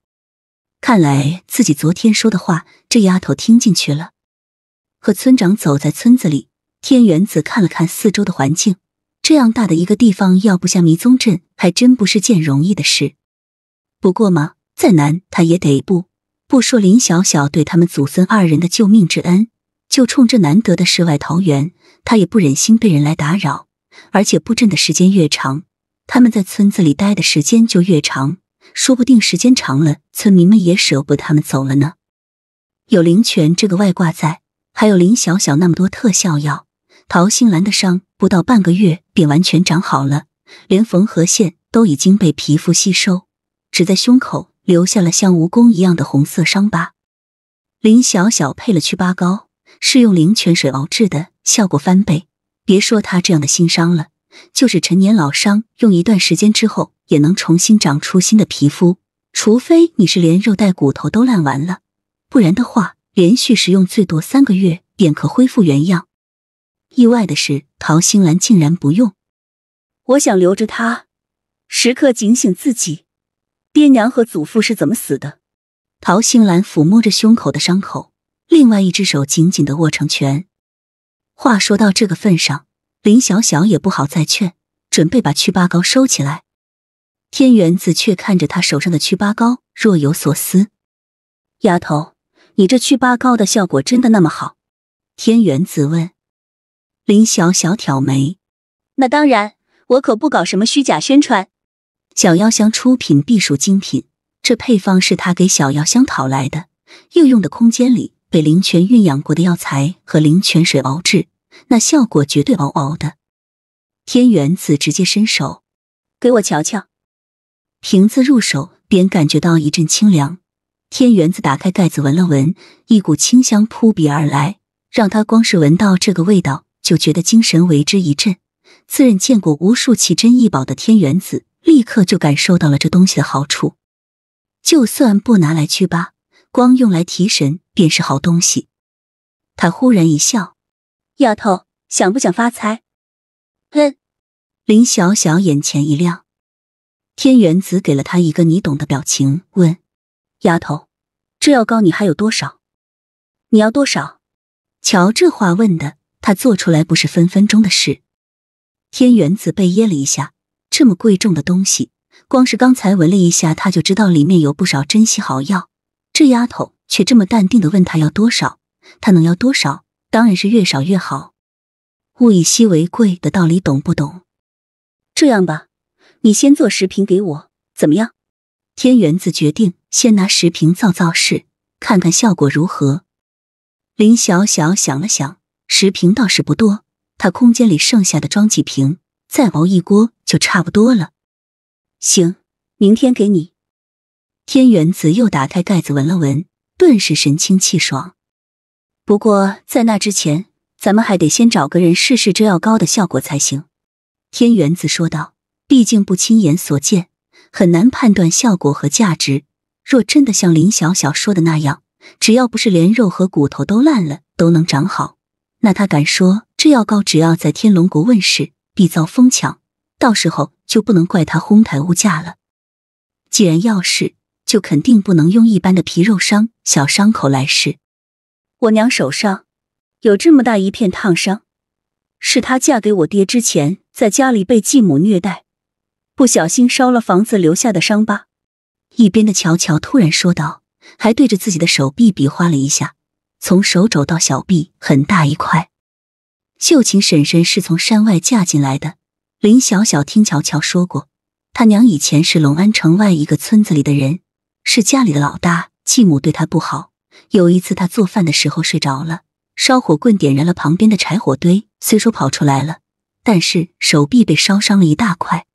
看来自己昨天说的话，这丫头听进去了。和村长走在村子里，天元子看了看四周的环境，这样大的一个地方，要不下迷踪阵，还真不是件容易的事。不过嘛，再难他也得步。不说林小小对他们祖孙二人的救命之恩，就冲这难得的世外桃源，他也不忍心被人来打扰。而且布阵的时间越长，他们在村子里待的时间就越长，说不定时间长了，村民们也舍不得他们走了呢。有灵泉这个外挂在，还有林小小那么多特效药，陶心兰的伤不到半个月便完全长好了，连缝合线都已经被皮肤吸收，只在胸口。留下了像蜈蚣一样的红色伤疤，林小小配了祛疤膏，是用灵泉水熬制的，效果翻倍。别说她这样的新伤了，就是陈年老伤，用一段时间之后也能重新长出新的皮肤，除非你是连肉带骨头都烂完了，不然的话，连续使用最多三个月便可恢复原样。意外的是，陶心兰竟然不用，我想留着它，时刻警醒自己。爹娘和祖父是怎么死的？陶杏兰抚摸着胸口的伤口，另外一只手紧紧的握成拳。话说到这个份上，林小小也不好再劝，准备把祛疤膏收起来。天元子却看着他手上的祛疤膏，若有所思：“丫头，你这祛疤膏的效果真的那么好？”天元子问。林小小挑眉：“那当然，我可不搞什么虚假宣传。”小药箱出品必属精品，这配方是他给小药箱讨来的，又用的空间里被灵泉蕴养过的药材和灵泉水熬制，那效果绝对嗷嗷的。天元子直接伸手给我瞧瞧，瓶子入手便感觉到一阵清凉。天元子打开盖子闻了闻，一股清香扑鼻而来，让他光是闻到这个味道就觉得精神为之一振。自认见过无数奇珍异宝的天元子。立刻就感受到了这东西的好处，就算不拿来祛疤，光用来提神便是好东西。他忽然一笑：“丫头，想不想发财？”“嗯。”林小小眼前一亮，天元子给了他一个你懂的表情，问：“丫头，这药膏你还有多少？你要多少？”瞧这话问的，他做出来不是分分钟的事。天元子被噎了一下。这么贵重的东西，光是刚才闻了一下，他就知道里面有不少珍稀好药。这丫头却这么淡定的问他要多少，他能要多少？当然是越少越好。物以稀为贵的道理懂不懂？这样吧，你先做十瓶给我，怎么样？天元子决定先拿十瓶造造势，看看效果如何。林小小想了想，十瓶倒是不多，他空间里剩下的装几瓶，再熬一锅。就差不多了，行，明天给你。天元子又打开盖子闻了闻，顿时神清气爽。不过在那之前，咱们还得先找个人试试这药膏的效果才行。天元子说道：“毕竟不亲眼所见，很难判断效果和价值。若真的像林小小说的那样，只要不是连肉和骨头都烂了，都能长好，那他敢说这药膏只要在天龙国问世，必遭疯抢。”到时候就不能怪他哄抬物价了。既然要试，就肯定不能用一般的皮肉伤、小伤口来试。我娘手上有这么大一片烫伤，是她嫁给我爹之前在家里被继母虐待，不小心烧了房子留下的伤疤。一边的乔乔突然说道，还对着自己的手臂比划了一下，从手肘到小臂，很大一块。秀琴婶婶是从山外嫁进来的。林小小听乔乔说过，他娘以前是龙安城外一个村子里的人，是家里的老大。继母对他不好，有一次他做饭的时候睡着了，烧火棍点燃了旁边的柴火堆。虽说跑出来了，但是手臂被烧伤了一大块。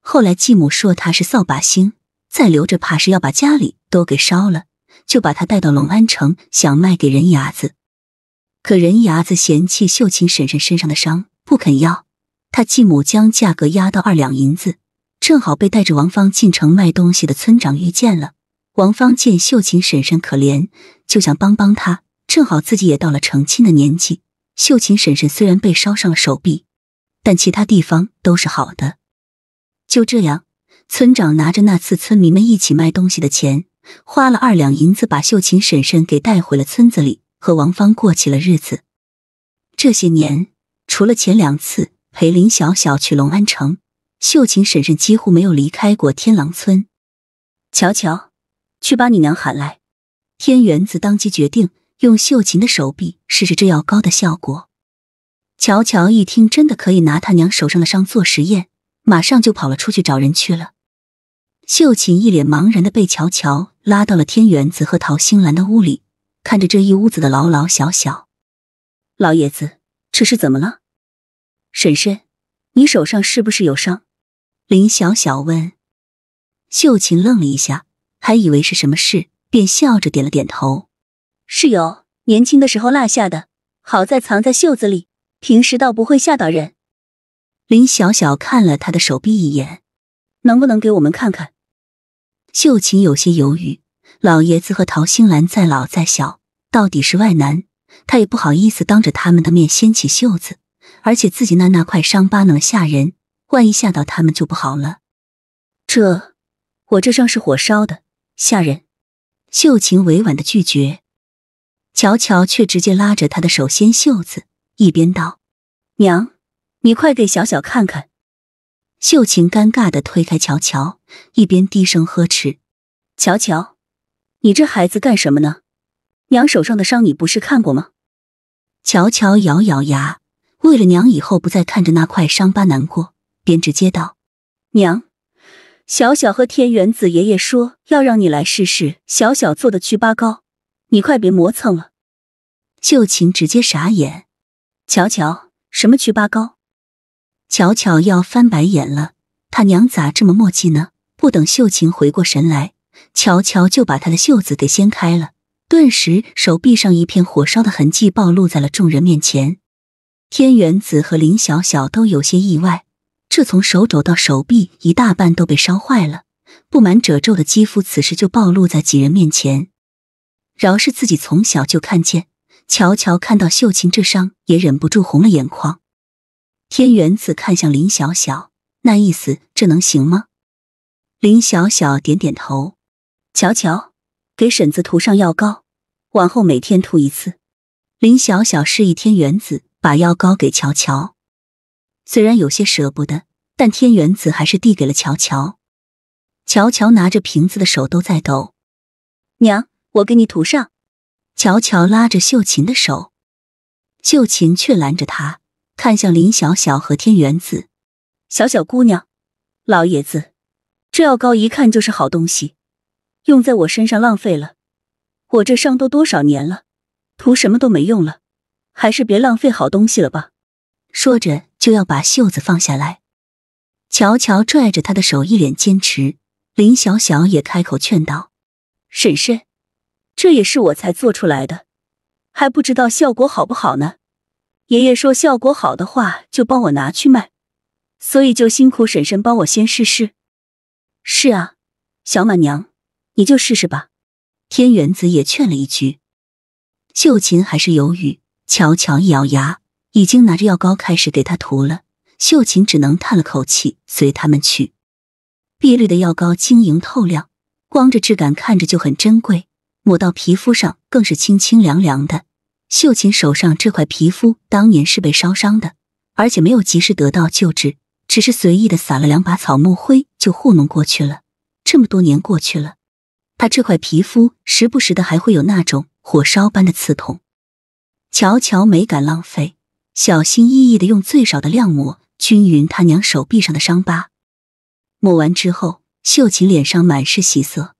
后来继母说他是扫把星，再留着怕是要把家里都给烧了，就把他带到龙安城，想卖给人牙子。可人牙子嫌弃秀琴婶婶身上的伤，不肯要。他继母将价格压到二两银子，正好被带着王芳进城卖东西的村长遇见了。王芳见秀琴婶婶可怜，就想帮帮她。正好自己也到了成亲的年纪。秀琴婶婶虽然被烧伤了手臂，但其他地方都是好的。就这样，村长拿着那次村民们一起卖东西的钱，花了二两银子把秀琴婶婶给带回了村子里，和王芳过起了日子。这些年，除了前两次。陪林小小去龙安城，秀琴婶婶几乎没有离开过天狼村。乔乔，去把你娘喊来。天元子当即决定用秀琴的手臂试试这药膏的效果。乔乔一听，真的可以拿他娘手上的伤做实验，马上就跑了出去找人去了。秀琴一脸茫然的被乔乔拉到了天元子和陶星兰的屋里，看着这一屋子的老老小小，老爷子，这是怎么了？婶婶，你手上是不是有伤？林小小问。秀琴愣了一下，还以为是什么事，便笑着点了点头：“是有，年轻的时候落下的，好在藏在袖子里，平时倒不会吓到人。”林小小看了他的手臂一眼：“能不能给我们看看？”秀琴有些犹豫。老爷子和陶兴兰再老再小，到底是外男，他也不好意思当着他们的面掀起袖子。而且自己那那块伤疤能吓人，万一吓到他们就不好了。这，我这伤是火烧的，吓人。秀琴委婉的拒绝，乔乔却直接拉着她的手掀袖子，一边道：“娘，你快给小小看看。”秀琴尴尬的推开乔乔，一边低声呵斥：“乔乔，你这孩子干什么呢？娘手上的伤你不是看过吗？”乔乔咬咬牙。为了娘以后不再看着那块伤疤难过，便直接道：“娘，小小和天元子爷爷说要让你来试试小小做的祛疤膏，你快别磨蹭了。”秀琴直接傻眼，乔乔什么祛疤膏？乔乔要翻白眼了，他娘咋这么墨迹呢？不等秀琴回过神来，乔乔就把他的袖子给掀开了，顿时手臂上一片火烧的痕迹暴露在了众人面前。天元子和林小小都有些意外，这从手肘到手臂一大半都被烧坏了，布满褶皱的肌肤此时就暴露在几人面前。饶是自己从小就看见，乔乔看到秀琴这伤也忍不住红了眼眶。天元子看向林小小，那意思这能行吗？林小小点点头，乔乔给婶子涂上药膏，往后每天涂一次。林小小示意天元子。把药膏给乔乔，虽然有些舍不得，但天元子还是递给了乔乔。乔乔拿着瓶子的手都在抖。娘，我给你涂上。乔乔拉着秀琴的手，秀琴却拦着他，看向林小小和天元子。小小姑娘，老爷子，这药膏一看就是好东西，用在我身上浪费了。我这伤都多少年了，涂什么都没用了。还是别浪费好东西了吧，说着就要把袖子放下来。乔乔拽着他的手，一脸坚持。林小小也开口劝道：“婶婶，这也是我才做出来的，还不知道效果好不好呢。爷爷说效果好的话就帮我拿去卖，所以就辛苦婶婶帮我先试试。”“是啊，小满娘，你就试试吧。”天元子也劝了一句。秀琴还是犹豫。乔乔一咬牙，已经拿着药膏开始给他涂了。秀琴只能叹了口气，随他们去。碧绿的药膏晶莹透亮，光着质感看着就很珍贵，抹到皮肤上更是清清凉凉的。秀琴手上这块皮肤当年是被烧伤的，而且没有及时得到救治，只是随意的撒了两把草木灰就糊弄过去了。这么多年过去了，她这块皮肤时不时的还会有那种火烧般的刺痛。乔乔没敢浪费，小心翼翼的用最少的量抹均匀他娘手臂上的伤疤。抹完之后，秀琴脸上满是喜色。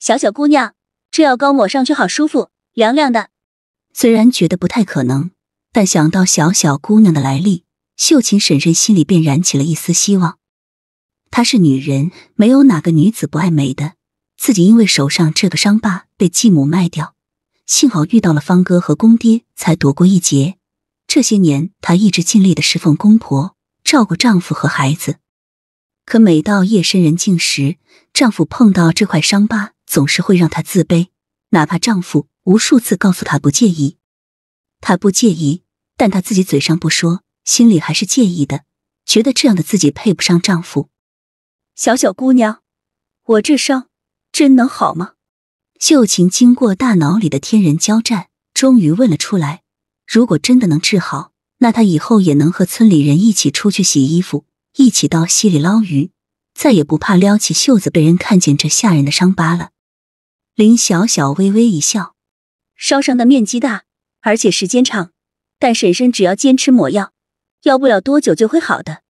小小姑娘，这药膏抹上去好舒服，凉凉的。虽然觉得不太可能，但想到小小姑娘的来历，秀琴婶婶心里便燃起了一丝希望。她是女人，没有哪个女子不爱美的。自己因为手上这个伤疤被继母卖掉。幸好遇到了方哥和公爹，才躲过一劫。这些年，她一直尽力的侍奉公婆，照顾丈夫和孩子。可每到夜深人静时，丈夫碰到这块伤疤，总是会让她自卑。哪怕丈夫无数次告诉她不介意，她不介意，但她自己嘴上不说，心里还是介意的，觉得这样的自己配不上丈夫。小小姑娘，我这伤真能好吗？秀琴经过大脑里的天人交战，终于问了出来：“如果真的能治好，那她以后也能和村里人一起出去洗衣服，一起到溪里捞鱼，再也不怕撩起袖子被人看见这吓人的伤疤了。”林小小微微一笑：“烧伤的面积大，而且时间长，但婶婶只要坚持抹药，要不了多久就会好的。”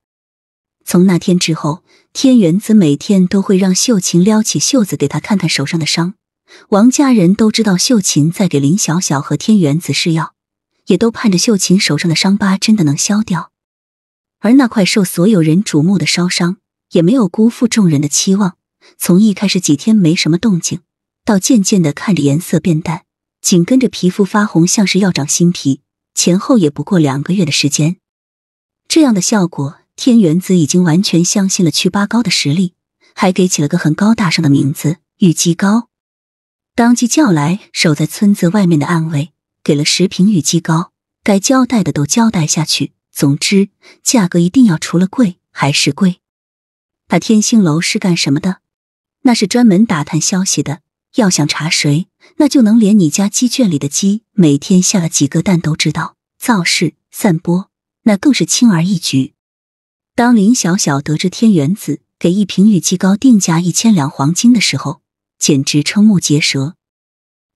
从那天之后，天元子每天都会让秀琴撩起袖子给她看看手上的伤。王家人都知道秀琴在给林小小和天元子试药，也都盼着秀琴手上的伤疤真的能消掉。而那块受所有人瞩目的烧伤，也没有辜负众人的期望。从一开始几天没什么动静，到渐渐的看着颜色变淡，紧跟着皮肤发红，像是要长新皮。前后也不过两个月的时间，这样的效果，天元子已经完全相信了祛疤膏的实力，还给起了个很高大上的名字——玉肌膏。当即叫来守在村子外面的暗卫，给了十瓶玉鸡膏，该交代的都交代下去。总之，价格一定要除了贵还是贵。他天星楼是干什么的？那是专门打探消息的。要想查谁，那就能连你家鸡圈里的鸡每天下了几个蛋都知道。造势、散播，那更是轻而易举。当林小小得知天元子给一瓶玉鸡膏定价一千两黄金的时候，简直瞠目结舌，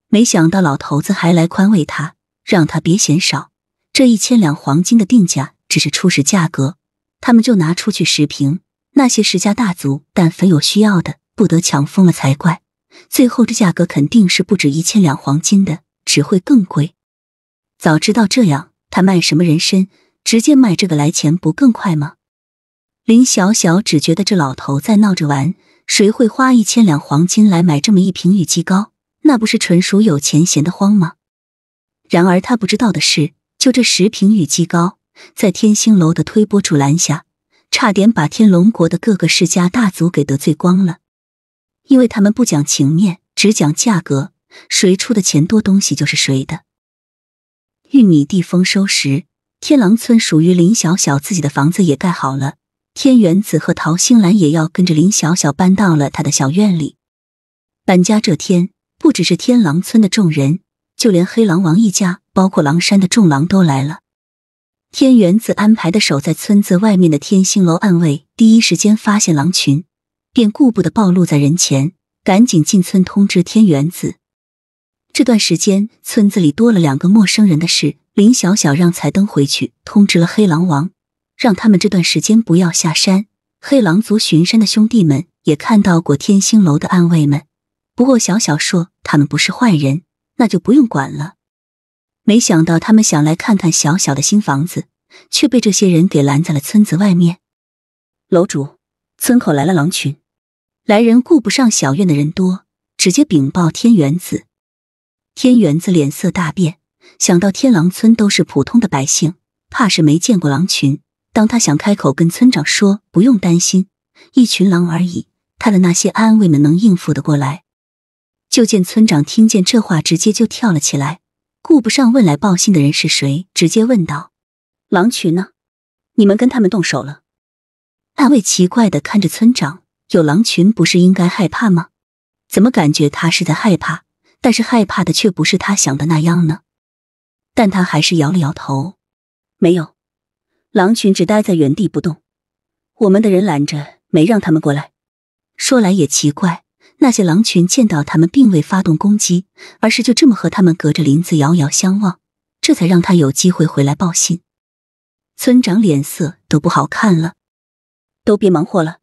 没想到老头子还来宽慰他，让他别嫌少。这一千两黄金的定价只是初始价格，他们就拿出去十瓶，那些世家大族但凡有需要的，不得抢疯了才怪。最后这价格肯定是不止一千两黄金的，只会更贵。早知道这样，他卖什么人参，直接卖这个来钱不更快吗？林小小只觉得这老头在闹着玩。谁会花一千两黄金来买这么一瓶玉肌膏？那不是纯属有钱闲得慌吗？然而他不知道的是，就这十瓶玉肌膏，在天星楼的推波助澜下，差点把天龙国的各个世家大族给得罪光了。因为他们不讲情面，只讲价格，谁出的钱多，东西就是谁的。玉米地丰收时，天狼村属于林小小自己的房子也盖好了。天元子和陶星兰也要跟着林小小搬到了他的小院里。搬家这天，不只是天狼村的众人，就连黑狼王一家，包括狼山的众狼都来了。天元子安排的守在村子外面的天星楼暗卫，第一时间发现狼群，便顾不得暴露在人前，赶紧进村通知天元子。这段时间村子里多了两个陌生人的事，林小小让彩灯回去通知了黑狼王。让他们这段时间不要下山。黑狼族巡山的兄弟们也看到过天星楼的暗卫们，不过小小说他们不是坏人，那就不用管了。没想到他们想来看看小小的新房子，却被这些人给拦在了村子外面。楼主，村口来了狼群！来人顾不上小院的人多，直接禀报天元子。天元子脸色大变，想到天狼村都是普通的百姓，怕是没见过狼群。当他想开口跟村长说不用担心，一群狼而已，他的那些安慰们能应付得过来。就见村长听见这话，直接就跳了起来，顾不上问来报信的人是谁，直接问道：“狼群呢？你们跟他们动手了？”那卫奇怪的看着村长，有狼群不是应该害怕吗？怎么感觉他是在害怕，但是害怕的却不是他想的那样呢？但他还是摇了摇头，没有。狼群只待在原地不动，我们的人拦着，没让他们过来。说来也奇怪，那些狼群见到他们，并未发动攻击，而是就这么和他们隔着林子遥遥相望，这才让他有机会回来报信。村长脸色都不好看了，都别忙活了，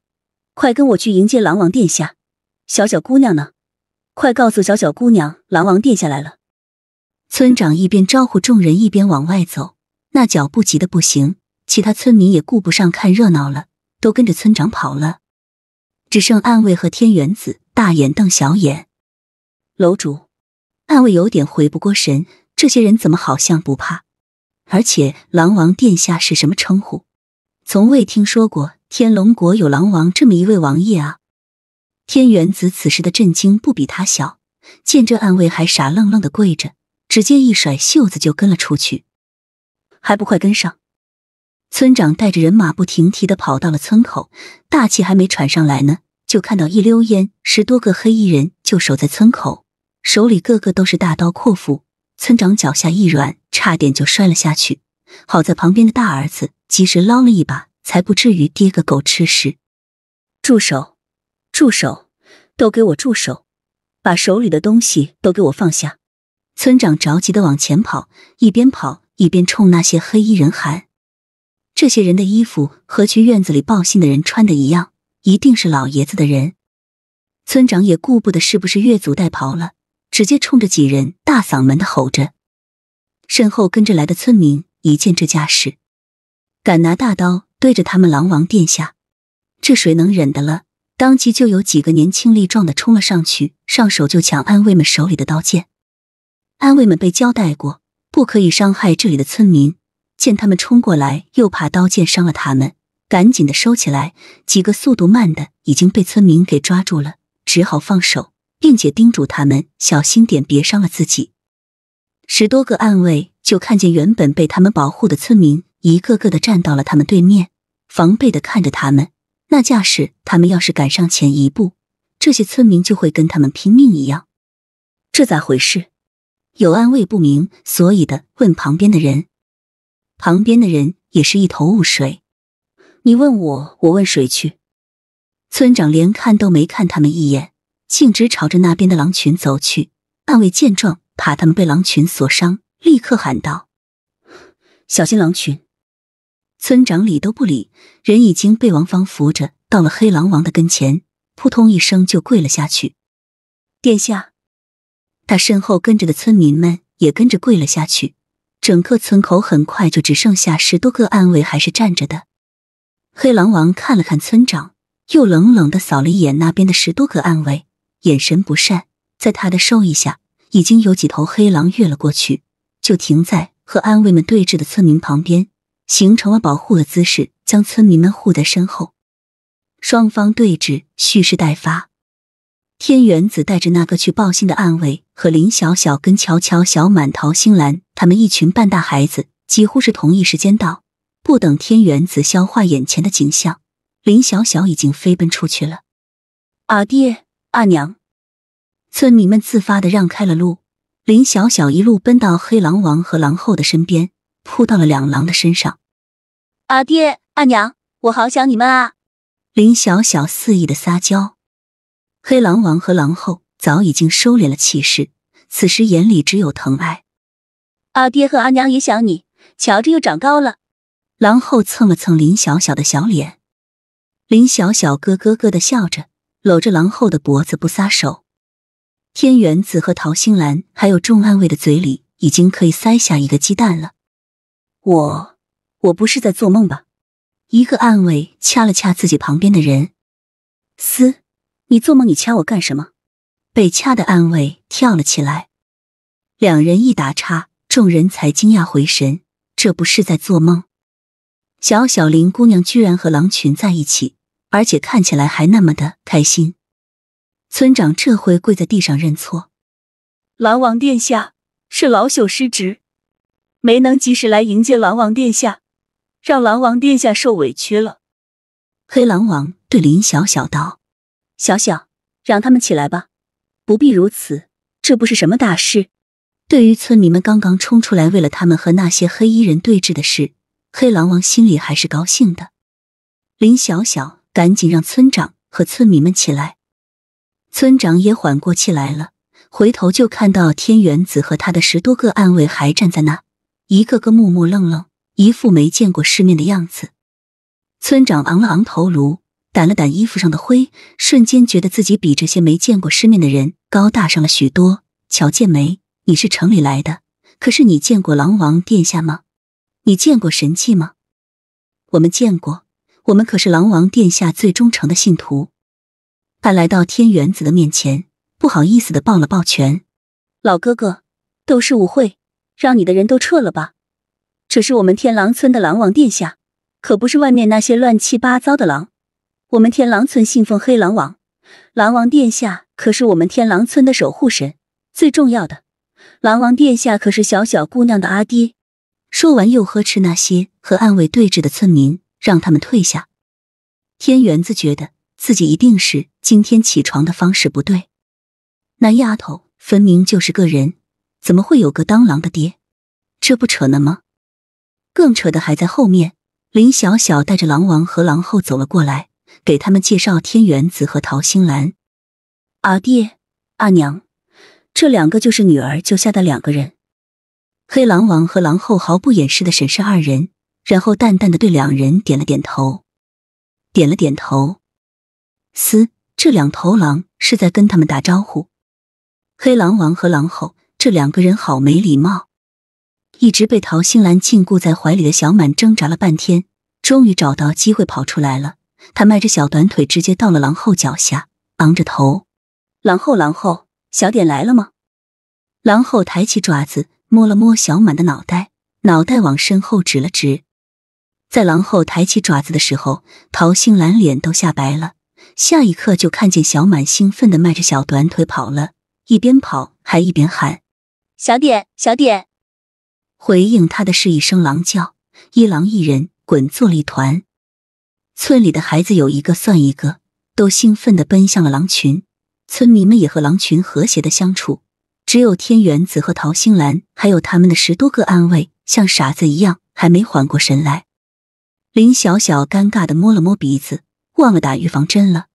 快跟我去迎接狼王殿下！小小姑娘呢？快告诉小小姑娘，狼王殿下来了！村长一边招呼众人，一边往外走，那脚步急得不行。其他村民也顾不上看热闹了，都跟着村长跑了，只剩暗卫和天元子大眼瞪小眼。楼主，暗卫有点回不过神，这些人怎么好像不怕？而且，狼王殿下是什么称呼？从未听说过天龙国有狼王这么一位王爷啊！天元子此时的震惊不比他小，见这暗卫还傻愣愣的跪着，直接一甩袖子就跟了出去，还不快跟上！村长带着人马不停蹄的跑到了村口，大气还没喘上来呢，就看到一溜烟十多个黑衣人就守在村口，手里个个都是大刀阔斧。村长脚下一软，差点就摔了下去，好在旁边的大儿子及时捞了一把，才不至于跌个狗吃屎。住手！住手！都给我住手！把手里的东西都给我放下！村长着急的往前跑，一边跑一边冲那些黑衣人喊。这些人的衣服和去院子里报信的人穿的一样，一定是老爷子的人。村长也顾不得是不是越俎代庖了，直接冲着几人大嗓门的吼着。身后跟着来的村民一见这架势，敢拿大刀对着他们狼王殿下，这谁能忍得了？当即就有几个年轻力壮的冲了上去，上手就抢安慰们手里的刀剑。安慰们被交代过，不可以伤害这里的村民。见他们冲过来，又怕刀剑伤了他们，赶紧的收起来。几个速度慢的已经被村民给抓住了，只好放手，并且叮嘱他们小心点，别伤了自己。十多个暗卫就看见原本被他们保护的村民，一个个的站到了他们对面，防备的看着他们。那架势，他们要是敢上前一步，这些村民就会跟他们拼命一样。这咋回事？有暗卫不明所以的问旁边的人。旁边的人也是一头雾水。你问我，我问谁去？村长连看都没看他们一眼，径直朝着那边的狼群走去。那位见状，怕他们被狼群所伤，立刻喊道：“小心狼群！”村长理都不理，人已经被王芳扶着到了黑狼王的跟前，扑通一声就跪了下去。殿下，他身后跟着的村民们也跟着跪了下去。整个村口很快就只剩下十多个暗卫还是站着的。黑狼王看了看村长，又冷冷的扫了一眼那边的十多个暗卫，眼神不善。在他的授意下，已经有几头黑狼越了过去，就停在和暗卫们对峙的村民旁边，形成了保护的姿势，将村民们护在身后。双方对峙，蓄势待发。天元子带着那个去报信的暗卫和林小小、跟乔乔、小满、桃心兰他们一群半大孩子，几乎是同一时间到。不等天元子消化眼前的景象，林小小已经飞奔出去了。阿爹，阿娘，村民们自发的让开了路。林小小一路奔到黑狼王和狼后的身边，扑到了两狼的身上。阿爹，阿娘，我好想你们啊！林小小肆意的撒娇。黑狼王和狼后早已经收敛了气势，此时眼里只有疼爱。阿爹和阿娘也想你，瞧着又长高了。狼后蹭了蹭林小小的小脸，林小小咯咯咯的笑着，搂着狼后的脖子不撒手。天元子和陶心兰还有众暗卫的嘴里已经可以塞下一个鸡蛋了。我我不是在做梦吧？一个暗卫掐了掐自己旁边的人，嘶。你做梦！你掐我干什么？被掐的安慰跳了起来。两人一打岔，众人才惊讶回神。这不是在做梦？小小林姑娘居然和狼群在一起，而且看起来还那么的开心。村长这回跪在地上认错：“狼王殿下，是老朽失职，没能及时来迎接狼王殿下，让狼王殿下受委屈了。”黑狼王对林小小道。小小，让他们起来吧，不必如此，这不是什么大事。对于村民们刚刚冲出来为了他们和那些黑衣人对峙的事，黑狼王心里还是高兴的。林小小赶紧让村长和村民们起来，村长也缓过气来了，回头就看到天元子和他的十多个暗卫还站在那，一个个木木愣愣，一副没见过世面的样子。村长昂了昂头颅。掸了掸衣服上的灰，瞬间觉得自己比这些没见过世面的人高大上了许多。乔建梅，你是城里来的，可是你见过狼王殿下吗？你见过神器吗？我们见过，我们可是狼王殿下最忠诚的信徒。他来到天元子的面前，不好意思的抱了抱拳。老哥哥，都是误会，让你的人都撤了吧。这是我们天狼村的狼王殿下，可不是外面那些乱七八糟的狼。我们天狼村信奉黑狼王，狼王殿下可是我们天狼村的守护神。最重要的，狼王殿下可是小小姑娘的阿爹。说完，又呵斥那些和暗卫对峙的村民，让他们退下。天元子觉得自己一定是今天起床的方式不对，那丫头分明就是个人，怎么会有个当狼的爹？这不扯呢吗？更扯的还在后面。林小小带着狼王和狼后走了过来。给他们介绍天元子和陶心兰，阿爹阿娘，这两个就是女儿救下的两个人。黑狼王和狼后毫不掩饰的审视二人，然后淡淡的对两人点了点头，点了点头。嘶，这两头狼是在跟他们打招呼。黑狼王和狼后这两个人好没礼貌。一直被陶心兰禁锢在怀里的小满挣扎了半天，终于找到机会跑出来了。他迈着小短腿，直接到了狼后脚下，昂着头。狼后，狼后，小点来了吗？狼后抬起爪子，摸了摸小满的脑袋，脑袋往身后指了指。在狼后抬起爪子的时候，陶兴兰脸都吓白了。下一刻，就看见小满兴奋的迈着小短腿跑了，一边跑还一边喊：“小点，小点！”回应他的是一声狼叫，一狼一人滚作了一团。村里的孩子有一个算一个，都兴奋的奔向了狼群。村民们也和狼群和谐的相处，只有天元子和陶星兰，还有他们的十多个安慰，像傻子一样，还没缓过神来。林小小尴尬的摸了摸鼻子，忘了打预防针了。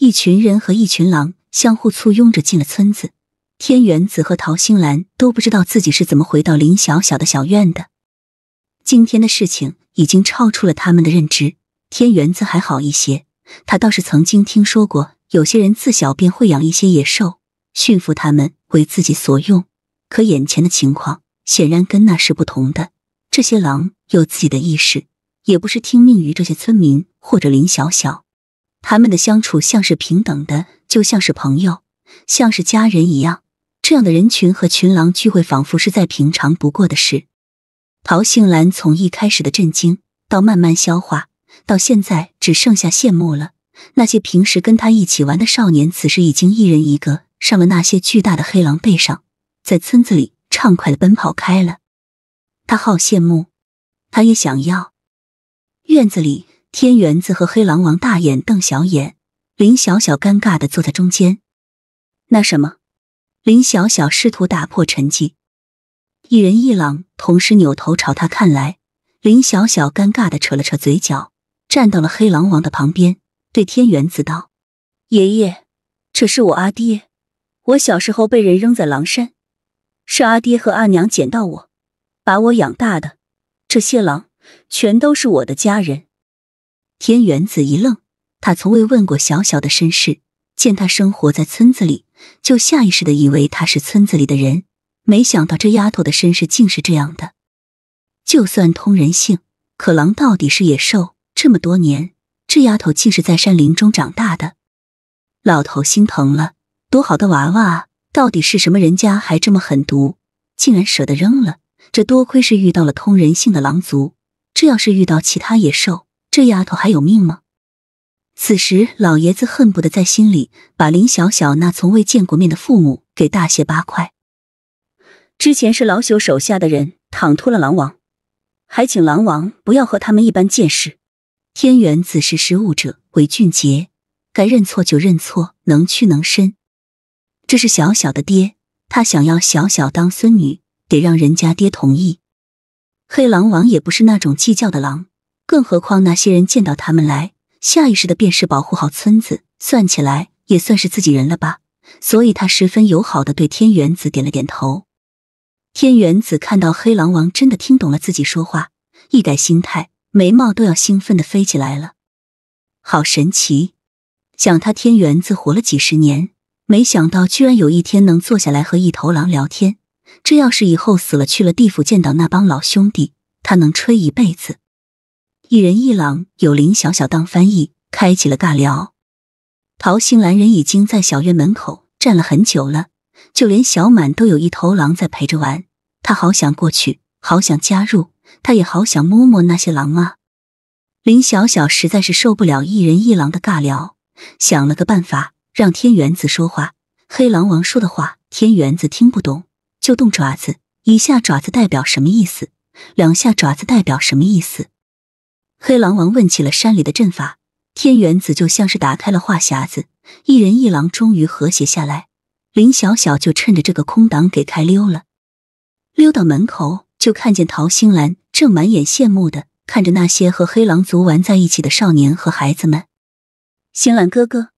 一群人和一群狼相互簇拥着进了村子。天元子和陶星兰都不知道自己是怎么回到林小小的小院的。今天的事情已经超出了他们的认知。天元子还好一些，他倒是曾经听说过，有些人自小便会养一些野兽，驯服它们为自己所用。可眼前的情况显然跟那是不同的。这些狼有自己的意识，也不是听命于这些村民或者林小小，他们的相处像是平等的，就像是朋友，像是家人一样。这样的人群和群狼聚会，仿佛是再平常不过的事。陶杏兰从一开始的震惊，到慢慢消化。到现在只剩下羡慕了。那些平时跟他一起玩的少年，此时已经一人一个上了那些巨大的黑狼背上，在村子里畅快的奔跑开了。他好羡慕，他也想要。院子里，天元子和黑狼王大眼瞪小眼，林小小尴尬的坐在中间。那什么，林小小试图打破沉寂，一人一狼同时扭头朝他看来。林小小尴尬的扯了扯嘴角。站到了黑狼王的旁边，对天元子道：“爷爷，这是我阿爹。我小时候被人扔在狼山，是阿爹和阿娘捡到我，把我养大的。这些狼全都是我的家人。”天元子一愣，他从未问过小小的身世，见他生活在村子里，就下意识的以为他是村子里的人。没想到这丫头的身世竟是这样的。就算通人性，可狼到底是野兽。这么多年，这丫头竟是在山林中长大的，老头心疼了。多好的娃娃啊！到底是什么人家还这么狠毒，竟然舍得扔了？这多亏是遇到了通人性的狼族，这要是遇到其他野兽，这丫头还有命吗？此时老爷子恨不得在心里把林小小那从未见过面的父母给大卸八块。之前是老朽手下的人唐脱了狼王，还请狼王不要和他们一般见识。天元子是失误者，为俊杰，该认错就认错，能屈能伸。这是小小的爹，他想要小小当孙女，得让人家爹同意。黑狼王也不是那种计较的狼，更何况那些人见到他们来，下意识的便是保护好村子，算起来也算是自己人了吧，所以他十分友好的对天元子点了点头。天元子看到黑狼王真的听懂了自己说话，一改心态。眉毛都要兴奋的飞起来了，好神奇！想他天元子活了几十年，没想到居然有一天能坐下来和一头狼聊天。这要是以后死了去了地府，见到那帮老兄弟，他能吹一辈子。一人一狼，有林小小当翻译，开启了尬聊。陶心兰人已经在小院门口站了很久了，就连小满都有一头狼在陪着玩，他好想过去，好想加入。他也好想摸摸那些狼啊！林小小实在是受不了一人一狼的尬聊，想了个办法，让天元子说话。黑狼王说的话，天元子听不懂，就动爪子。一下爪子代表什么意思？两下爪子代表什么意思？黑狼王问起了山里的阵法，天元子就像是打开了话匣子，一人一狼终于和谐下来。林小小就趁着这个空档给开溜了，溜到门口就看见陶星兰。正满眼羡慕的看着那些和黑狼族玩在一起的少年和孩子们，星兰哥哥，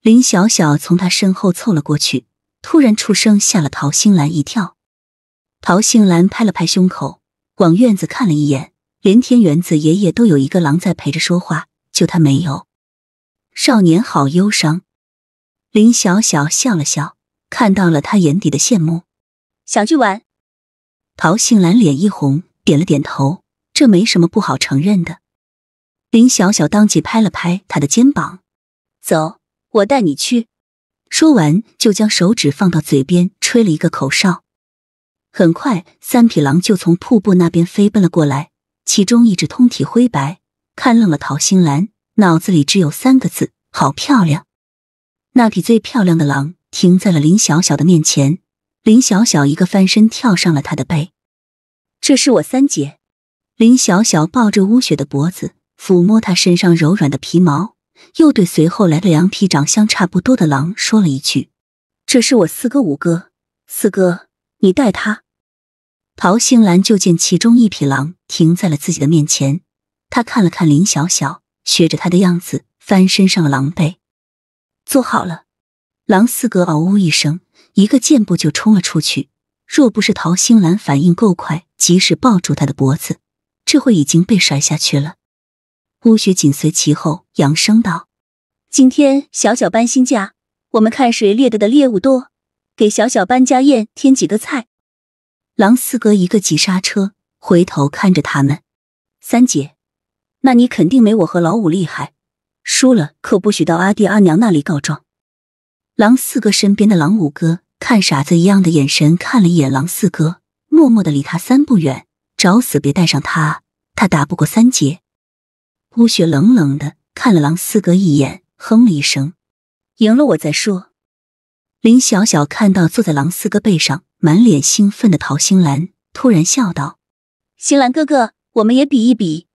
林小小从他身后凑了过去，突然出声，吓了陶星兰一跳。陶星兰拍了拍胸口，往院子看了一眼，连天元子爷爷都有一个狼在陪着说话，就他没有。少年好忧伤，林小小笑了笑，看到了他眼底的羡慕，想去玩。陶杏兰脸一红。点了点头，这没什么不好承认的。林小小当即拍了拍他的肩膀：“走，我带你去。”说完，就将手指放到嘴边吹了一个口哨。很快，三匹狼就从瀑布那边飞奔了过来，其中一只通体灰白，看愣了。陶心兰脑子里只有三个字：“好漂亮。”那匹最漂亮的狼停在了林小小的面前，林小小一个翻身跳上了他的背。这是我三姐林小小抱着乌雪的脖子，抚摸她身上柔软的皮毛，又对随后来的两匹长相差不多的狼说了一句：“这是我四哥、五哥，四哥，你带他。”陶星兰就见其中一匹狼停在了自己的面前，他看了看林小小，学着他的样子翻身上了狼背，坐好了。狼四哥嗷呜一声，一个箭步就冲了出去。若不是陶星兰反应够快，及时抱住他的脖子，这会已经被甩下去了。乌雪紧随其后，扬声道：“今天小小搬新家，我们看谁猎得的猎物多，给小小搬家宴添几个菜。”狼四哥一个急刹车，回头看着他们：“三姐，那你肯定没我和老五厉害，输了可不许到阿爹阿娘那里告状。”狼四哥身边的狼五哥，看傻子一样的眼神看了一眼狼四哥。默默的离他三步远，找死别带上他，他打不过三杰。乌雪冷冷的看了狼四哥一眼，哼了一声，赢了我再说。林小小看到坐在狼四哥背上，满脸兴奋的陶星兰，突然笑道：“星兰哥哥，我们也比一比。”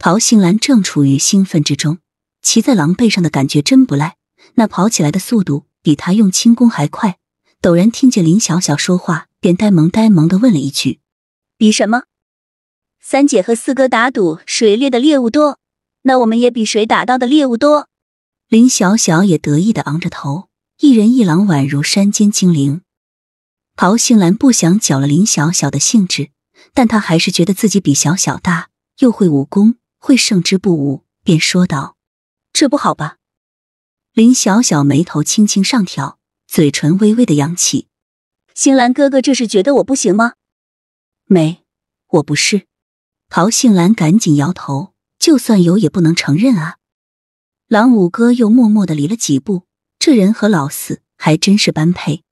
陶星兰正处于兴奋之中，骑在狼背上的感觉真不赖，那跑起来的速度比他用轻功还快。陡然听见林小小说话，便呆萌呆萌的问了一句：“比什么？三姐和四哥打赌谁猎的猎物多，那我们也比谁打到的猎物多。”林小小也得意的昂着头，一人一狼宛如山间精灵。陶杏兰不想搅了林小小的兴致，但她还是觉得自己比小小大，又会武功，会胜之不武，便说道：“这不好吧？”林小小眉头轻轻上挑。嘴唇微微的扬起，星兰哥哥，这是觉得我不行吗？没，我不是。陶杏兰赶紧摇头，就算有也不能承认啊。狼五哥又默默的离了几步，这人和老四还真是般配。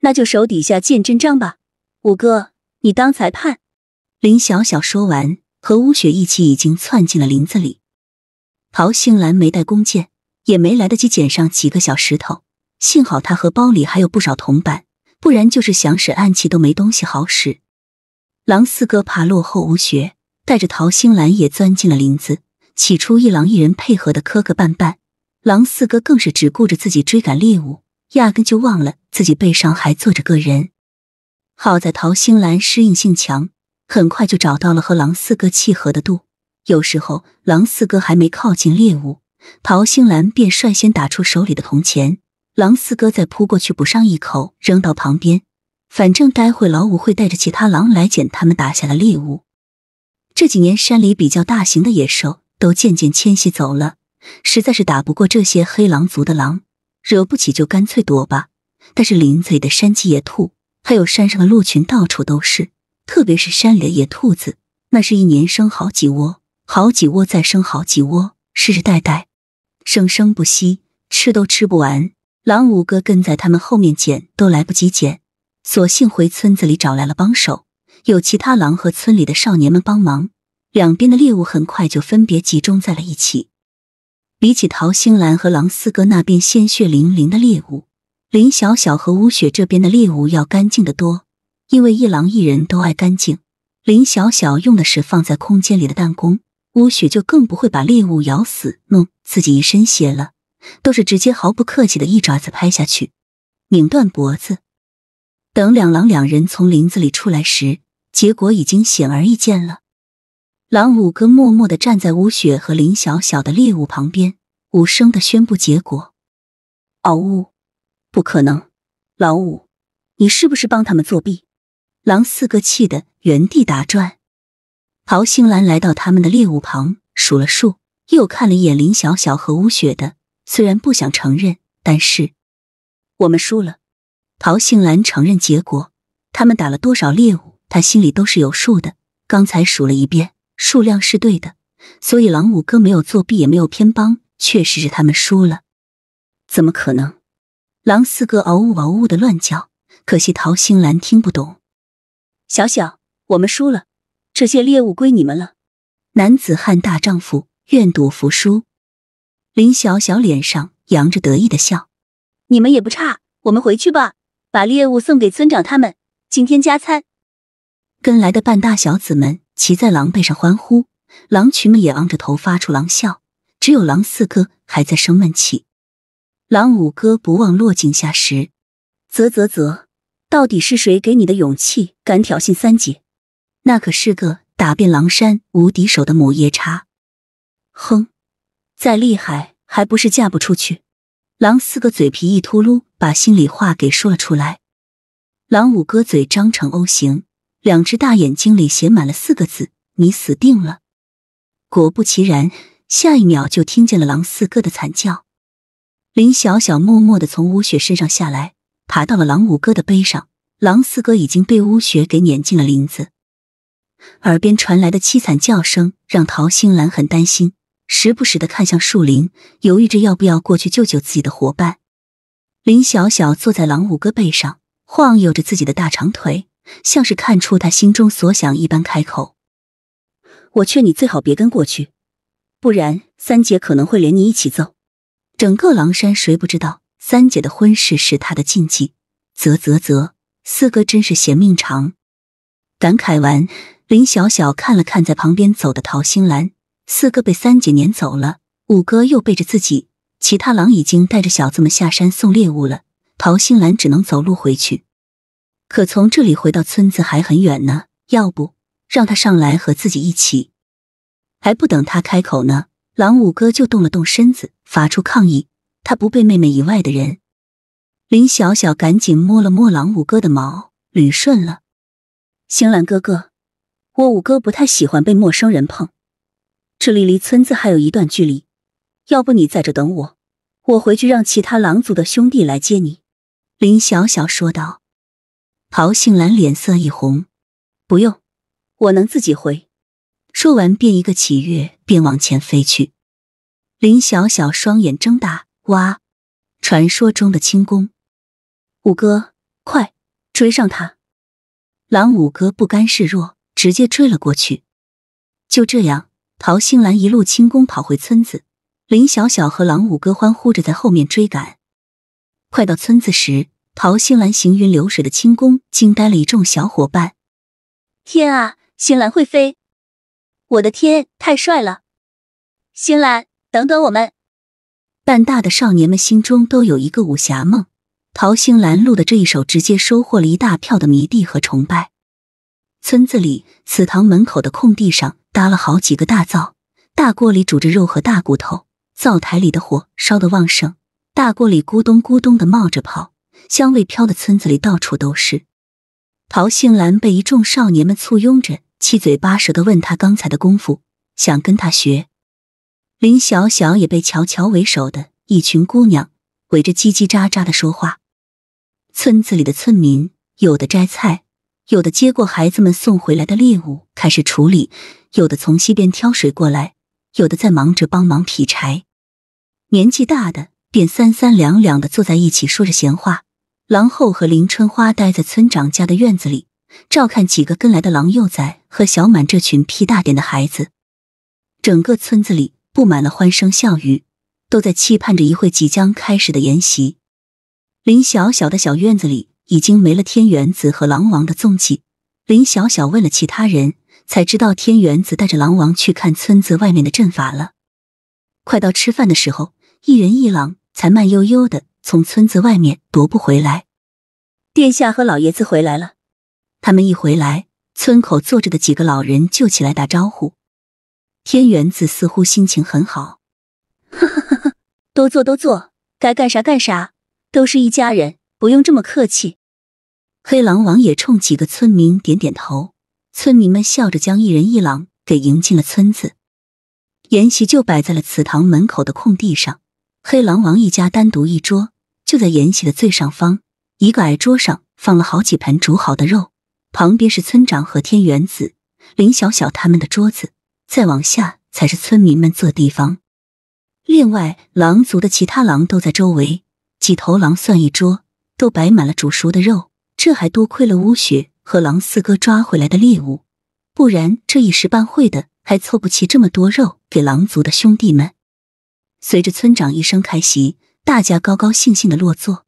那就手底下见真章吧，五哥，你当裁判。林小小说完，和吴雪一起已经窜进了林子里。陶杏兰没带弓箭，也没来得及捡上几个小石头。幸好他荷包里还有不少铜板，不然就是想使暗器都没东西好使。狼四哥怕落后无学，带着陶星兰也钻进了林子。起初一狼一人配合的磕磕绊绊，狼四哥更是只顾着自己追赶猎物，压根就忘了自己背上还坐着个人。好在陶星兰适应性强，很快就找到了和狼四哥契合的度。有时候狼四哥还没靠近猎物，陶星兰便率先打出手里的铜钱。狼四哥再扑过去补上一口，扔到旁边。反正待会老五会带着其他狼来捡他们打下的猎物。这几年山里比较大型的野兽都渐渐迁徙走了，实在是打不过这些黑狼族的狼，惹不起就干脆躲吧。但是林子里的山鸡、野兔，还有山上的鹿群，到处都是。特别是山里的野兔子，那是一年生好几窝，好几窝再生好几窝，世世代代，生生不息，吃都吃不完。狼五哥跟在他们后面捡都来不及捡，索性回村子里找来了帮手，有其他狼和村里的少年们帮忙，两边的猎物很快就分别集中在了一起。比起陶星兰和狼四哥那边鲜血淋淋的猎物，林小小和乌雪这边的猎物要干净的多，因为一狼一人都爱干净。林小小用的是放在空间里的弹弓，乌雪就更不会把猎物咬死，弄自己一身血了。都是直接毫不客气的一爪子拍下去，拧断脖子。等两狼两人从林子里出来时，结果已经显而易见了。狼五哥默默的站在吴雪和林小小的猎物旁边，无声的宣布结果。嗷呜！不可能！老五，你是不是帮他们作弊？狼四个气得原地打转。陶星兰来到他们的猎物旁，数了数，又看了一眼林小小和吴雪的。虽然不想承认，但是我们输了。陶杏兰承认结果，他们打了多少猎物，他心里都是有数的。刚才数了一遍，数量是对的，所以狼五哥没有作弊，也没有偏帮，确实是他们输了。怎么可能？狼四哥嗷呜嗷呜的乱叫，可惜陶杏兰听不懂。小小，我们输了，这些猎物归你们了。男子汉大丈夫，愿赌服输。林小小脸上扬着得意的笑，你们也不差，我们回去吧，把猎物送给村长他们，今天加餐。跟来的半大小子们骑在狼背上欢呼，狼群们也昂着头发出狼笑，只有狼四哥还在生闷气，狼五哥不忘落井下石，啧啧啧，到底是谁给你的勇气，敢挑衅三姐？那可是个打遍狼山无敌手的母夜叉，哼。再厉害，还不是嫁不出去？狼四哥嘴皮一秃噜，把心里话给说了出来。狼五哥嘴张成 O 型，两只大眼睛里写满了四个字：“你死定了。”果不其然，下一秒就听见了狼四哥的惨叫。林小小默默的从乌雪身上下来，爬到了狼五哥的背上。狼四哥已经被乌雪给撵进了林子，耳边传来的凄惨叫声让陶心兰很担心。时不时的看向树林，犹豫着要不要过去救救自己的伙伴。林小小坐在狼五哥背上，晃悠着自己的大长腿，像是看出他心中所想一般开口：“我劝你最好别跟过去，不然三姐可能会连你一起揍。整个狼山谁不知道，三姐的婚事是她的禁忌。”啧啧啧，四哥真是嫌命长。感慨完，林小小看了看在旁边走的陶心兰。四哥被三姐撵走了，五哥又背着自己，其他狼已经带着小子们下山送猎物了。陶心兰只能走路回去，可从这里回到村子还很远呢。要不让他上来和自己一起？还不等他开口呢，狼五哥就动了动身子，发出抗议。他不被妹妹以外的人。林小小赶紧摸了摸狼五哥的毛，捋顺了。星兰哥哥，我五哥不太喜欢被陌生人碰。这里离村子还有一段距离，要不你在这等我，我回去让其他狼族的兄弟来接你。”林小小说道。陶杏兰脸色一红：“不用，我能自己回。”说完，便一个起跃，便往前飞去。林小小双眼睁大：“哇，传说中的轻功！五哥，快追上他！”狼五哥不甘示弱，直接追了过去。就这样。陶星兰一路轻功跑回村子，林小小和狼五哥欢呼着在后面追赶。快到村子时，陶星兰行云流水的轻功惊呆了一众小伙伴。天啊，星兰会飞！我的天，太帅了！星兰，等等我们！半大的少年们心中都有一个武侠梦。陶星兰录的这一首，直接收获了一大票的迷弟和崇拜。村子里祠堂门口的空地上。搭了好几个大灶，大锅里煮着肉和大骨头，灶台里的火烧得旺盛，大锅里咕咚咕咚的冒着泡，香味飘的村子里到处都是。陶杏兰被一众少年们簇拥着，七嘴八舌的问他刚才的功夫，想跟他学。林小小也被乔乔为首的一群姑娘围着，叽叽喳喳的说话。村子里的村民有的摘菜，有的接过孩子们送回来的猎物，开始处理。有的从西边挑水过来，有的在忙着帮忙劈柴，年纪大的便三三两两的坐在一起说着闲话。狼后和林春花待在村长家的院子里，照看几个跟来的狼幼崽和小满这群屁大点的孩子。整个村子里布满了欢声笑语，都在期盼着一会即将开始的筵席。林小小的小院子里已经没了天元子和狼王的踪迹。林小小问了其他人。才知道天元子带着狼王去看村子外面的阵法了。快到吃饭的时候，一人一狼才慢悠悠的从村子外面踱步回来。殿下和老爷子回来了。他们一回来，村口坐着的几个老人就起来打招呼。天元子似乎心情很好，哈哈哈！多坐多坐，该干啥干啥，都是一家人，不用这么客气。黑狼王也冲几个村民点点头。村民们笑着将一人一狼给迎进了村子，宴席就摆在了祠堂门口的空地上。黑狼王一家单独一桌，就在宴席的最上方一个矮桌上放了好几盘煮好的肉，旁边是村长和天元子、林小小他们的桌子，再往下才是村民们坐地方。另外，狼族的其他狼都在周围，几头狼算一桌，都摆满了煮熟的肉。这还多亏了乌雪。和狼四哥抓回来的猎物，不然这一时半会的还凑不齐这么多肉给狼族的兄弟们。随着村长一声开席，大家高高兴兴的落座。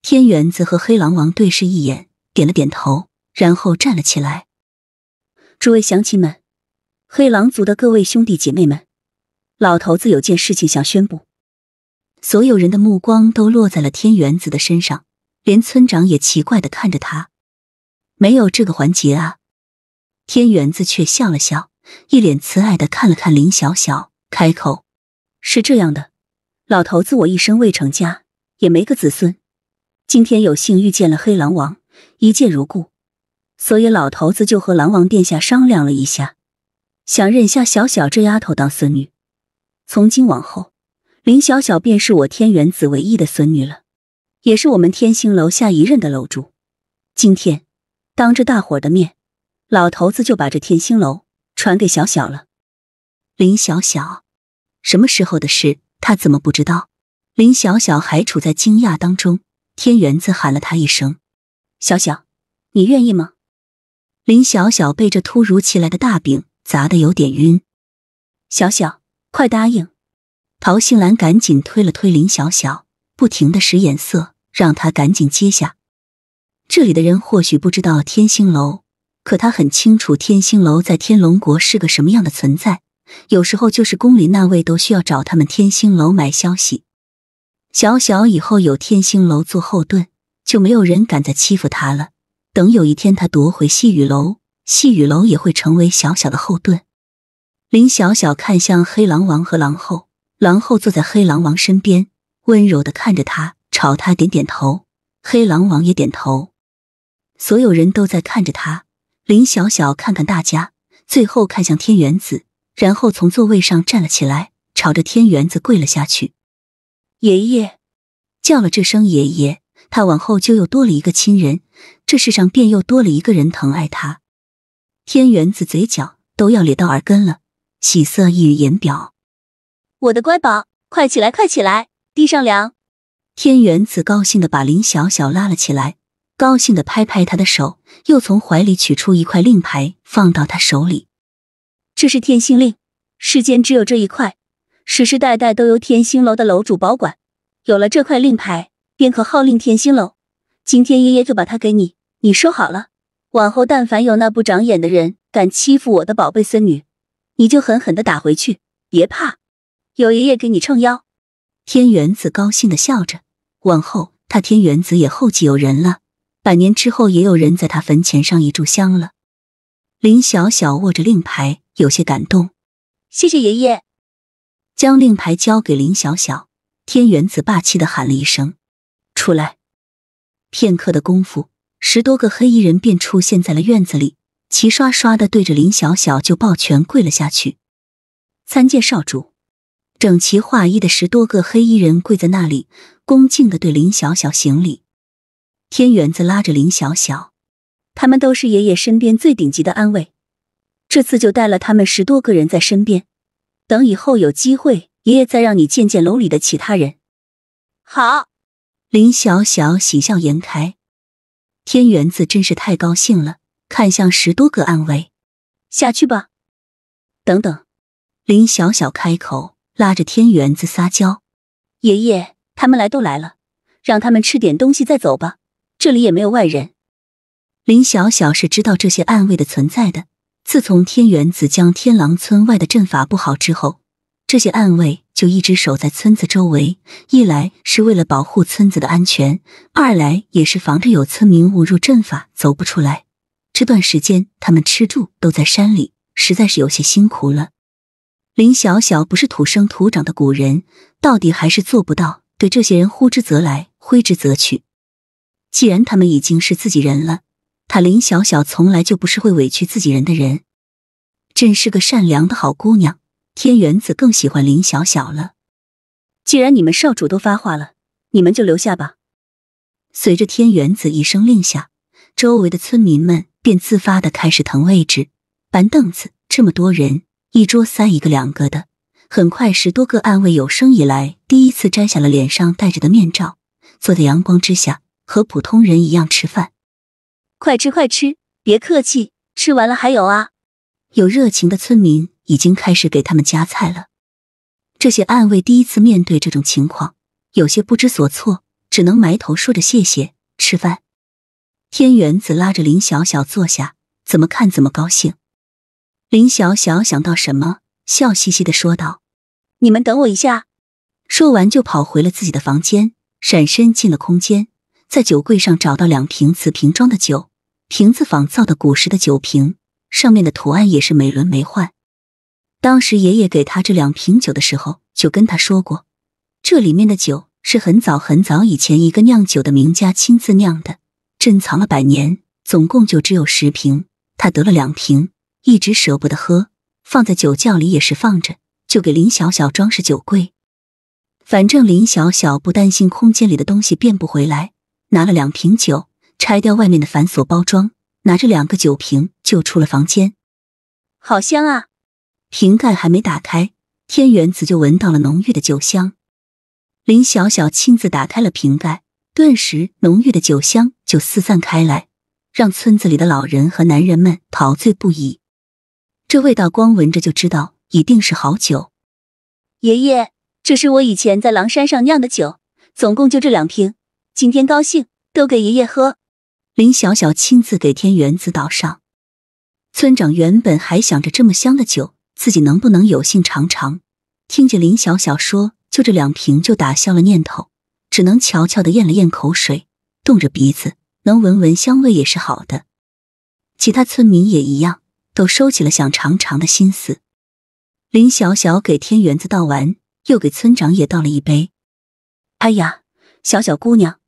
天元子和黑狼王对视一眼，点了点头，然后站了起来。诸位乡亲们，黑狼族的各位兄弟姐妹们，老头子有件事情想宣布。所有人的目光都落在了天元子的身上，连村长也奇怪的看着他。没有这个环节啊！天元子却笑了笑，一脸慈爱的看了看林小小，开口：“是这样的，老头子我一生未成家，也没个子孙。今天有幸遇见了黑狼王，一见如故，所以老头子就和狼王殿下商量了一下，想认下小小这丫头当孙女。从今往后，林小小便是我天元子唯一的孙女了，也是我们天星楼下一任的楼主。今天。”当着大伙的面，老头子就把这天星楼传给小小了。林小小，什么时候的事？他怎么不知道？林小小还处在惊讶当中，天元子喊了他一声：“小小，你愿意吗？”林小小被这突如其来的大饼砸的有点晕。小小，快答应！陶杏兰赶紧推了推林小小，不停的使眼色，让他赶紧接下。这里的人或许不知道天星楼，可他很清楚天星楼在天龙国是个什么样的存在。有时候就是宫里那位都需要找他们天星楼买消息。小小以后有天星楼做后盾，就没有人敢再欺负他了。等有一天他夺回细雨楼，细雨楼也会成为小小的后盾。林小小看向黑狼王和狼后，狼后坐在黑狼王身边，温柔的看着他，朝他点点头。黑狼王也点头。所有人都在看着他，林小小看看大家，最后看向天元子，然后从座位上站了起来，朝着天元子跪了下去。爷爷叫了这声爷爷，他往后就又多了一个亲人，这世上便又多了一个人疼爱他。天元子嘴角都要咧到耳根了，喜色溢于言表。我的乖宝，快起来，快起来，地上凉。天元子高兴的把林小小拉了起来。高兴的拍拍他的手，又从怀里取出一块令牌，放到他手里。这是天星令，世间只有这一块，世世代代都由天星楼的楼主保管。有了这块令牌，便可号令天星楼。今天爷爷就把它给你，你收好了。往后但凡有那不长眼的人敢欺负我的宝贝孙女，你就狠狠的打回去，别怕，有爷爷给你撑腰。天元子高兴的笑着，往后他天元子也后继有人了。百年之后，也有人在他坟前上一炷香了。林小小握着令牌，有些感动。谢谢爷爷，将令牌交给林小小。天元子霸气的喊了一声：“出来！”片刻的功夫，十多个黑衣人便出现在了院子里，齐刷刷的对着林小小就抱拳跪了下去：“参见少主！”整齐划一的十多个黑衣人跪在那里，恭敬的对林小小行礼。天元子拉着林小小，他们都是爷爷身边最顶级的安慰，这次就带了他们十多个人在身边。等以后有机会，爷爷再让你见见楼里的其他人。好，林小小喜笑颜开，天元子真是太高兴了，看向十多个安慰，下去吧。等等，林小小开口，拉着天元子撒娇，爷爷他们来都来了，让他们吃点东西再走吧。这里也没有外人。林小小是知道这些暗卫的存在的。自从天元子将天狼村外的阵法布好之后，这些暗卫就一直守在村子周围。一来是为了保护村子的安全，二来也是防着有村民误入阵法走不出来。这段时间，他们吃住都在山里，实在是有些辛苦了。林小小不是土生土长的古人，到底还是做不到对这些人呼之则来，挥之则去。既然他们已经是自己人了，他林小小从来就不是会委屈自己人的人，真是个善良的好姑娘。天元子更喜欢林小小了。既然你们少主都发话了，你们就留下吧。随着天元子一声令下，周围的村民们便自发的开始腾位置、搬凳子。这么多人，一桌三一个、两个的，很快，十多个暗卫有生以来第一次摘下了脸上戴着的面罩，坐在阳光之下。和普通人一样吃饭，快吃快吃，别客气，吃完了还有啊！有热情的村民已经开始给他们夹菜了。这些暗卫第一次面对这种情况，有些不知所措，只能埋头说着谢谢吃饭。天元子拉着林小小坐下，怎么看怎么高兴。林小小想到什么，笑嘻嘻的说道：“你们等我一下。”说完就跑回了自己的房间，闪身进了空间。在酒柜上找到两瓶瓷瓶装的酒，瓶子仿造的古时的酒瓶，上面的图案也是美轮美奂。当时爷爷给他这两瓶酒的时候，就跟他说过，这里面的酒是很早很早以前一个酿酒的名家亲自酿的，珍藏了百年，总共就只有十瓶，他得了两瓶，一直舍不得喝，放在酒窖里也是放着，就给林小小装饰酒柜。反正林小小不担心空间里的东西变不回来。拿了两瓶酒，拆掉外面的繁琐包装，拿着两个酒瓶就出了房间。好香啊！瓶盖还没打开，天元子就闻到了浓郁的酒香。林小小亲自打开了瓶盖，顿时浓郁的酒香就四散开来，让村子里的老人和男人们陶醉不已。这味道光闻着就知道一定是好酒。爷爷，这是我以前在狼山上酿的酒，总共就这两瓶。今天高兴，都给爷爷喝。林小小亲自给天元子倒上。村长原本还想着这么香的酒，自己能不能有幸尝尝？听见林小小说就这两瓶，就打消了念头，只能悄悄的咽了咽口水，动着鼻子，能闻闻香味也是好的。其他村民也一样，都收起了想尝尝的心思。林小小给天元子倒完，又给村长也倒了一杯。哎呀，小小姑娘。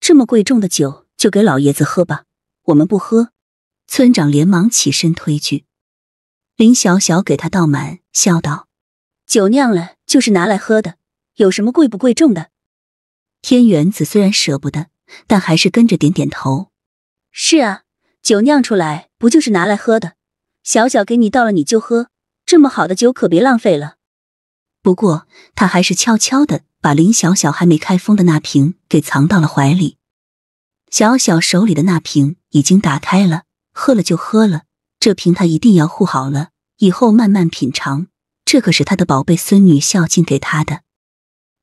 这么贵重的酒，就给老爷子喝吧。我们不喝。村长连忙起身推拒。林小小给他倒满，笑道：“酒酿了就是拿来喝的，有什么贵不贵重的？”天元子虽然舍不得，但还是跟着点点头。是啊，酒酿出来不就是拿来喝的？小小给你倒了，你就喝。这么好的酒可别浪费了。不过他还是悄悄的。把林小小还没开封的那瓶给藏到了怀里。小小手里的那瓶已经打开了，喝了就喝了。这瓶他一定要护好了，以后慢慢品尝。这可是他的宝贝孙女孝敬给他的。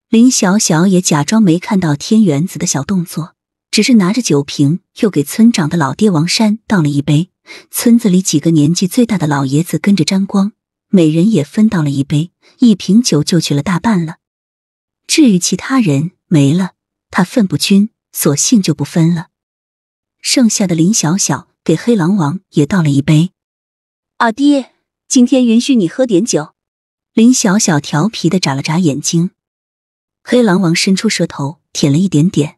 林小小也假装没看到天元子的小动作，只是拿着酒瓶又给村长的老爹王山倒了一杯。村子里几个年纪最大的老爷子跟着沾光，每人也分到了一杯。一瓶酒就去了大半了。至于其他人没了，他分不均，索性就不分了。剩下的林小小给黑狼王也倒了一杯。阿爹，今天允许你喝点酒。林小小调皮的眨了眨眼睛。黑狼王伸出舌头舔了一点点，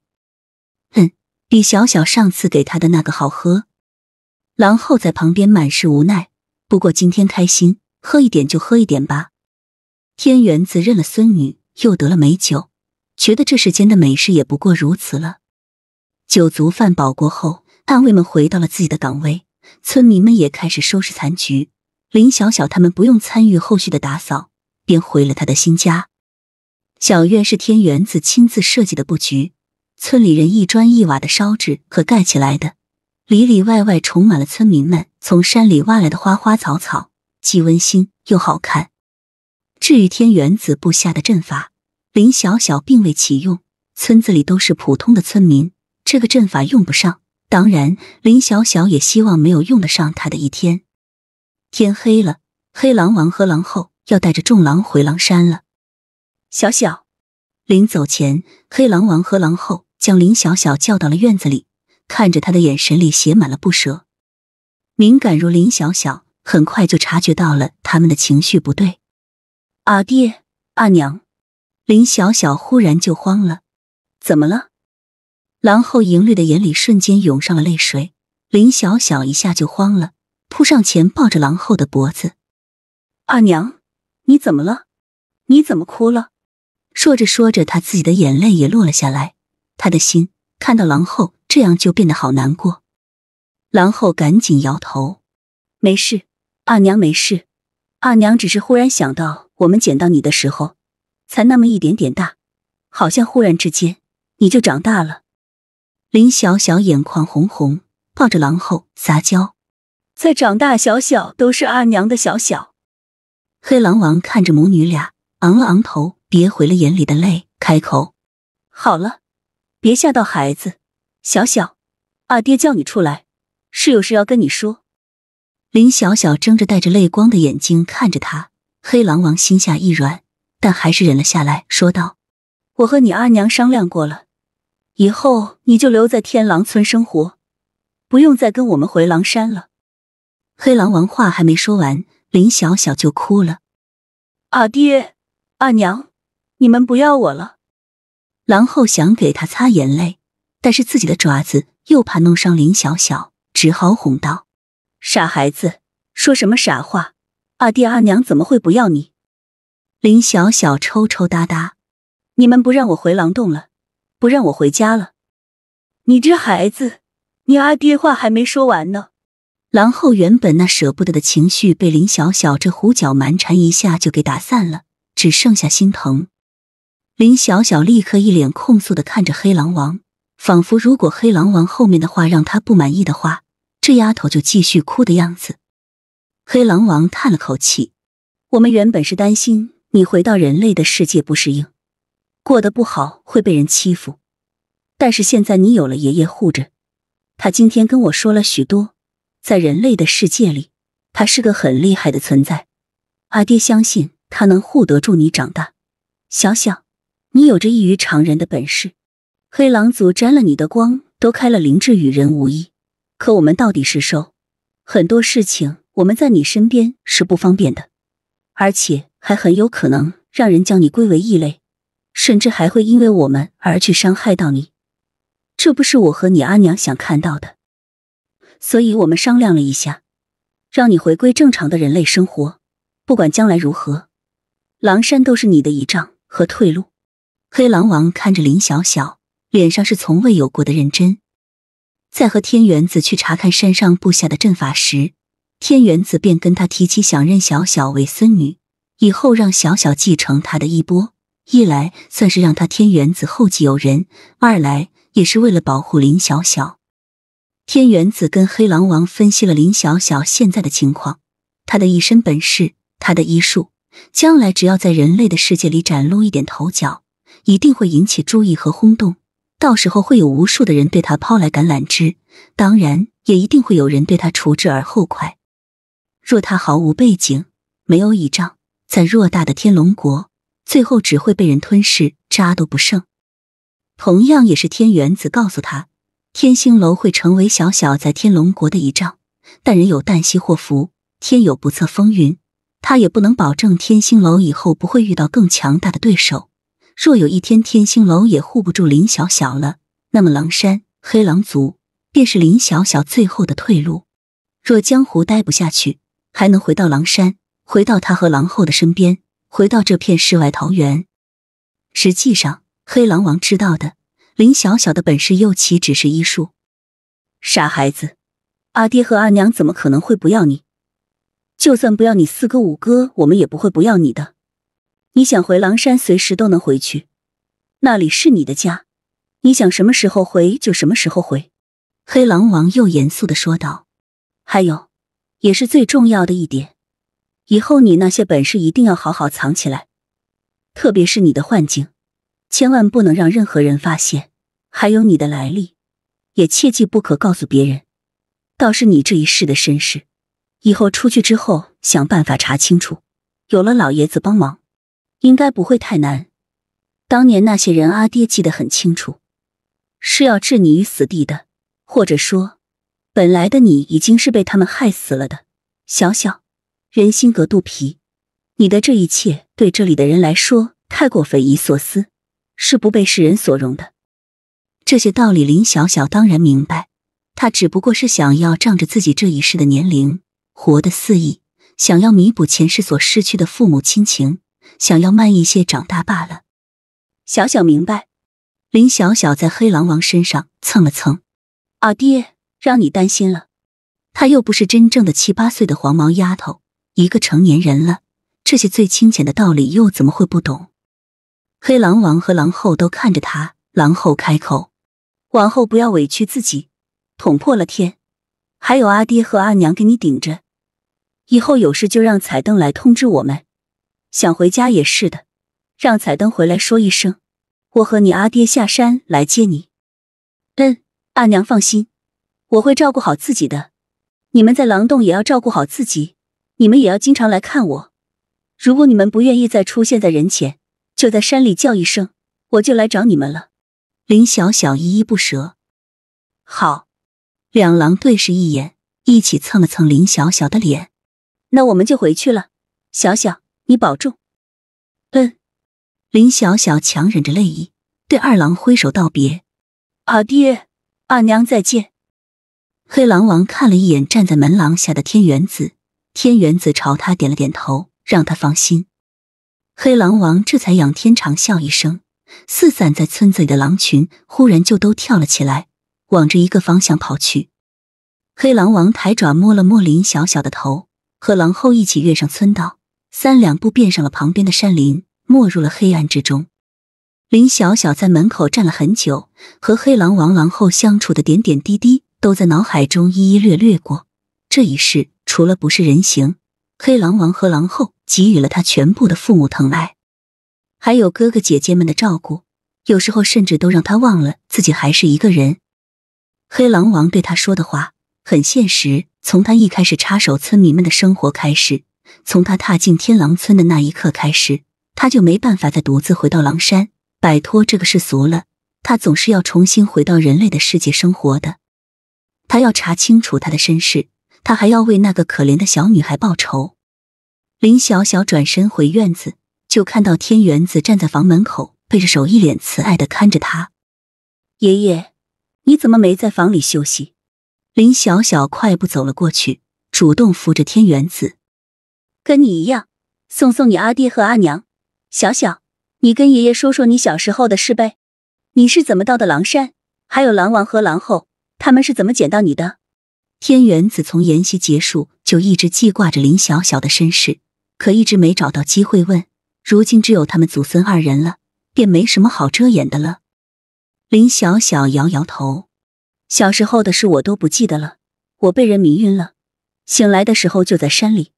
嗯，比小小上次给他的那个好喝。狼后在旁边满是无奈，不过今天开心，喝一点就喝一点吧。天元子认了孙女。又得了美酒，觉得这世间的美事也不过如此了。酒足饭饱过后，暗卫们回到了自己的岗位，村民们也开始收拾残局。林小小他们不用参与后续的打扫，便回了他的新家。小院是天元子亲自设计的布局，村里人一砖一瓦的烧制和盖起来的，里里外外充满了村民们从山里挖来的花花草草，既温馨又好看。至于天元子布下的阵法，林小小并未启用。村子里都是普通的村民，这个阵法用不上。当然，林小小也希望没有用得上他的一天。天黑了，黑狼王和狼后要带着众狼回狼山了。小小临走前，黑狼王和狼后将林小小叫到了院子里，看着他的眼神里写满了不舍。敏感如林小小，很快就察觉到了他们的情绪不对。阿爹，阿娘，林小小忽然就慌了，怎么了？狼后银绿的眼里瞬间涌上了泪水，林小小一下就慌了，扑上前抱着狼后的脖子：“阿娘，你怎么了？你怎么哭了？”说着说着，她自己的眼泪也落了下来，她的心看到狼后这样就变得好难过。狼后赶紧摇头：“没事，阿娘没事，阿娘只是忽然想到。”我们捡到你的时候，才那么一点点大，好像忽然之间你就长大了。林小小眼眶红红，抱着狼后撒娇，在长大小小都是阿娘的小小。黑狼王看着母女俩，昂了昂头，别回了眼里的泪，开口：“好了，别吓到孩子，小小，阿爹叫你出来是有事要跟你说。”林小小睁着带着泪光的眼睛看着他。黑狼王心下一软，但还是忍了下来，说道：“我和你阿娘商量过了，以后你就留在天狼村生活，不用再跟我们回狼山了。”黑狼王话还没说完，林小小就哭了：“阿爹，阿娘，你们不要我了！”狼后想给他擦眼泪，但是自己的爪子又怕弄伤林小小，只好哄道：“傻孩子，说什么傻话？”阿爹阿娘怎么会不要你？林小小抽抽搭搭，你们不让我回狼洞了，不让我回家了。你这孩子，你阿爹话还没说完呢。狼后原本那舍不得的情绪被林小小这胡搅蛮缠一下就给打散了，只剩下心疼。林小小立刻一脸控诉的看着黑狼王，仿佛如果黑狼王后面的话让他不满意的话，这丫头就继续哭的样子。黑狼王叹了口气：“我们原本是担心你回到人类的世界不适应，过得不好会被人欺负。但是现在你有了爷爷护着，他今天跟我说了许多，在人类的世界里，他是个很厉害的存在。阿爹相信他能护得住你长大。小小，你有着异于常人的本事，黑狼族沾了你的光都开了灵智，与人无异。可我们到底是兽，很多事情……”我们在你身边是不方便的，而且还很有可能让人将你归为异类，甚至还会因为我们而去伤害到你，这不是我和你阿娘想看到的。所以，我们商量了一下，让你回归正常的人类生活。不管将来如何，狼山都是你的倚仗和退路。黑狼王看着林小小，脸上是从未有过的认真。在和天元子去查看山上布下的阵法时。天元子便跟他提起想认小小为孙女，以后让小小继承他的衣钵，一来算是让他天元子后继有人，二来也是为了保护林小小。天元子跟黑狼王分析了林小小现在的情况，他的一身本事，他的医术，将来只要在人类的世界里崭露一点头角，一定会引起注意和轰动，到时候会有无数的人对他抛来橄榄枝，当然也一定会有人对他除之而后快。若他毫无背景，没有倚仗，在偌大的天龙国，最后只会被人吞噬，渣都不剩。同样也是天元子告诉他，天星楼会成为小小在天龙国的倚仗，但人有旦夕祸福，天有不测风云，他也不能保证天星楼以后不会遇到更强大的对手。若有一天天星楼也护不住林小小了，那么狼山黑狼族便是林小小最后的退路。若江湖待不下去，还能回到狼山，回到他和狼后的身边，回到这片世外桃源。实际上，黑狼王知道的，林小小的本事又岂只是医术？傻孩子，阿爹和阿娘怎么可能会不要你？就算不要你四哥五哥，我们也不会不要你的。你想回狼山，随时都能回去，那里是你的家，你想什么时候回就什么时候回。黑狼王又严肃的说道：“还有。”也是最重要的一点，以后你那些本事一定要好好藏起来，特别是你的幻境，千万不能让任何人发现。还有你的来历，也切记不可告诉别人。倒是你这一世的身世，以后出去之后想办法查清楚。有了老爷子帮忙，应该不会太难。当年那些人，阿爹记得很清楚，是要置你于死地的，或者说。本来的你已经是被他们害死了的，小小，人心隔肚皮，你的这一切对这里的人来说太过匪夷所思，是不被世人所容的。这些道理林小小当然明白，他只不过是想要仗着自己这一世的年龄活得肆意，想要弥补前世所失去的父母亲情，想要慢一些长大罢了。小小明白，林小小在黑狼王身上蹭了蹭，阿爹。让你担心了，她又不是真正的七八岁的黄毛丫头，一个成年人了，这些最清浅的道理又怎么会不懂？黑狼王和狼后都看着他，狼后开口：“往后不要委屈自己，捅破了天，还有阿爹和阿娘给你顶着。以后有事就让彩灯来通知我们，想回家也是的，让彩灯回来说一声，我和你阿爹下山来接你。”嗯，阿娘放心。我会照顾好自己的，你们在狼洞也要照顾好自己，你们也要经常来看我。如果你们不愿意再出现在人前，就在山里叫一声，我就来找你们了。林小小依依不舍。好，两狼对视一眼，一起蹭了蹭林小小的脸。那我们就回去了，小小你保重。嗯。林小小强忍着泪意，对二郎挥手道别。阿爹，阿娘再见。黑狼王看了一眼站在门廊下的天元子，天元子朝他点了点头，让他放心。黑狼王这才仰天长笑一声，四散在村子里的狼群忽然就都跳了起来，往着一个方向跑去。黑狼王抬爪摸了摸林小小的头，和狼后一起跃上村道，三两步便上了旁边的山林，没入了黑暗之中。林小小在门口站了很久，和黑狼王狼后相处的点点滴滴。都在脑海中一一略略过。这一世，除了不是人形，黑狼王和狼后给予了他全部的父母疼爱，还有哥哥姐姐们的照顾，有时候甚至都让他忘了自己还是一个人。黑狼王对他说的话很现实：从他一开始插手村民们的生活开始，从他踏进天狼村的那一刻开始，他就没办法再独自回到狼山，摆脱这个世俗了。他总是要重新回到人类的世界生活的。他要查清楚他的身世，他还要为那个可怜的小女孩报仇。林小小转身回院子，就看到天元子站在房门口，背着手，一脸慈爱的看着他。爷爷，你怎么没在房里休息？林小小快步走了过去，主动扶着天元子，跟你一样，送送你阿爹和阿娘。小小，你跟爷爷说说你小时候的事呗，你是怎么到的狼山？还有狼王和狼后？他们是怎么捡到你的？天元子从研习结束就一直记挂着林小小的身世，可一直没找到机会问。如今只有他们祖孙二人了，便没什么好遮掩的了。林小小摇摇头：“小时候的事我都不记得了，我被人迷晕了，醒来的时候就在山里，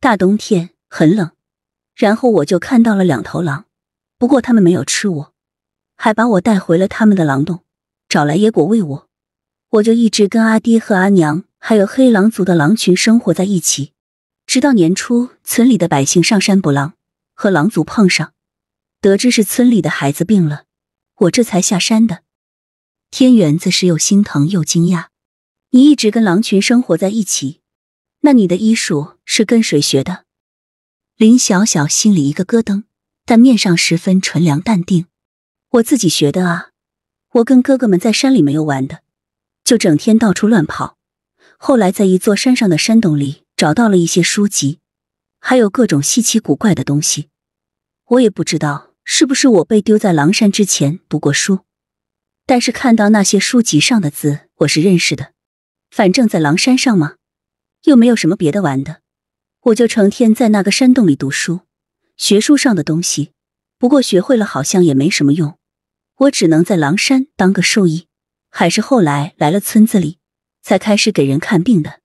大冬天很冷。然后我就看到了两头狼，不过他们没有吃我，还把我带回了他们的狼洞，找来野果喂我。”我就一直跟阿爹和阿娘，还有黑狼族的狼群生活在一起，直到年初，村里的百姓上山捕狼，和狼族碰上，得知是村里的孩子病了，我这才下山的。天元子是又心疼又惊讶，你一直跟狼群生活在一起，那你的医术是跟谁学的？林小小心里一个咯噔，但面上十分纯良淡定，我自己学的啊，我跟哥哥们在山里没有玩的。就整天到处乱跑，后来在一座山上的山洞里找到了一些书籍，还有各种稀奇古怪的东西。我也不知道是不是我被丢在狼山之前读过书，但是看到那些书籍上的字，我是认识的。反正，在狼山上嘛，又没有什么别的玩的，我就成天在那个山洞里读书，学书上的东西。不过，学会了好像也没什么用，我只能在狼山当个兽医。还是后来来了村子里，才开始给人看病的。